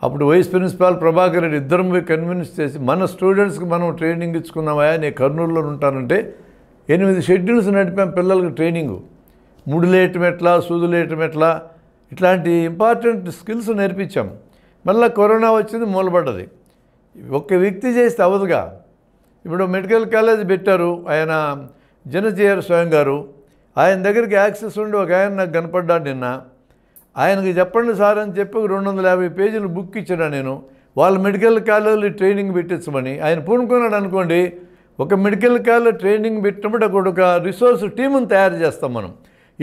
అప్పుడు వైస్ ప్రిన్సిపాల్ ప్రభాకర్ రెడ్డి ఇద్దరం పోయి కన్విన్స్ చేసి మన స్టూడెంట్స్కి మనం ట్రైనింగ్ ఇచ్చుకున్నామా నేను కర్నూలులో ఉంటానంటే ఎనిమిది షెడ్యూల్స్ నడిపాం పిల్లలకు ట్రైనింగు ముడులేయటం ఎట్లా సూదు లేయటం ఎట్లా ఇట్లాంటి ఇంపార్టెంట్ స్కిల్స్ నేర్పించాం మళ్ళీ కరోనా వచ్చింది మూలబడ్డది ఒక్క వ్యక్తి చేస్తే అవదుగా ఇప్పుడు మెడికల్ కాలేజ్ పెట్టారు ఆయన జినజీఆర్ స్వామి గారు ఆయన దగ్గరికి యాక్సెస్ ఉండి ఒక ఆయన నాకు కనపడ్డాడు నిన్న ఆయనకి చెప్పండి సార్ అని చెప్పి రెండు వందల యాభై పేజీలు బుక్ ఇచ్చాను నేను వాళ్ళ మెడికల్ కాలేజీలో ట్రైనింగ్ పెట్టించమని ఆయన పూనుకున్నాడు అనుకోండి ఒక మెడికల్ కాలేజ్ ట్రైనింగ్ పెట్టినప్పుడు అక్కడ ఒక రిసోర్స్ టీమును తయారు చేస్తాం మనం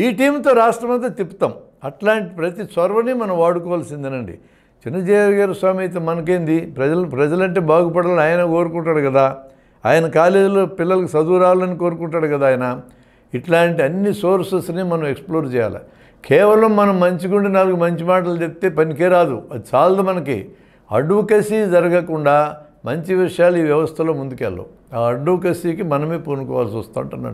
ఈ టీంతో అంతా తిప్పుతాం అట్లాంటి ప్రతి చొరవని మనం వాడుకోవాల్సిందేనండి చిన్నజీవి గారు స్వామి అయితే మనకేంది ప్రజలు ప్రజలంటే బాగుపడాలని ఆయన కోరుకుంటాడు కదా ఆయన కాలేజీలో పిల్లలకు చదువు రావాలని కోరుకుంటాడు కదా ఆయన ఇట్లాంటి అన్ని సోర్సెస్ని మనం ఎక్స్ప్లోర్ చేయాలి కేవలం మనం మంచిగుండి నాలుగు మంచి మాటలు చెప్తే పనికే రాదు అది చాలదు మనకి అడ్వకసీ జరగకుండా మంచి విషయాలు ఈ వ్యవస్థలో ముందుకెళ్ళవు ఆ అడ్వకసీకి మనమే పూనుకోవాల్సి వస్తుంటున్నాను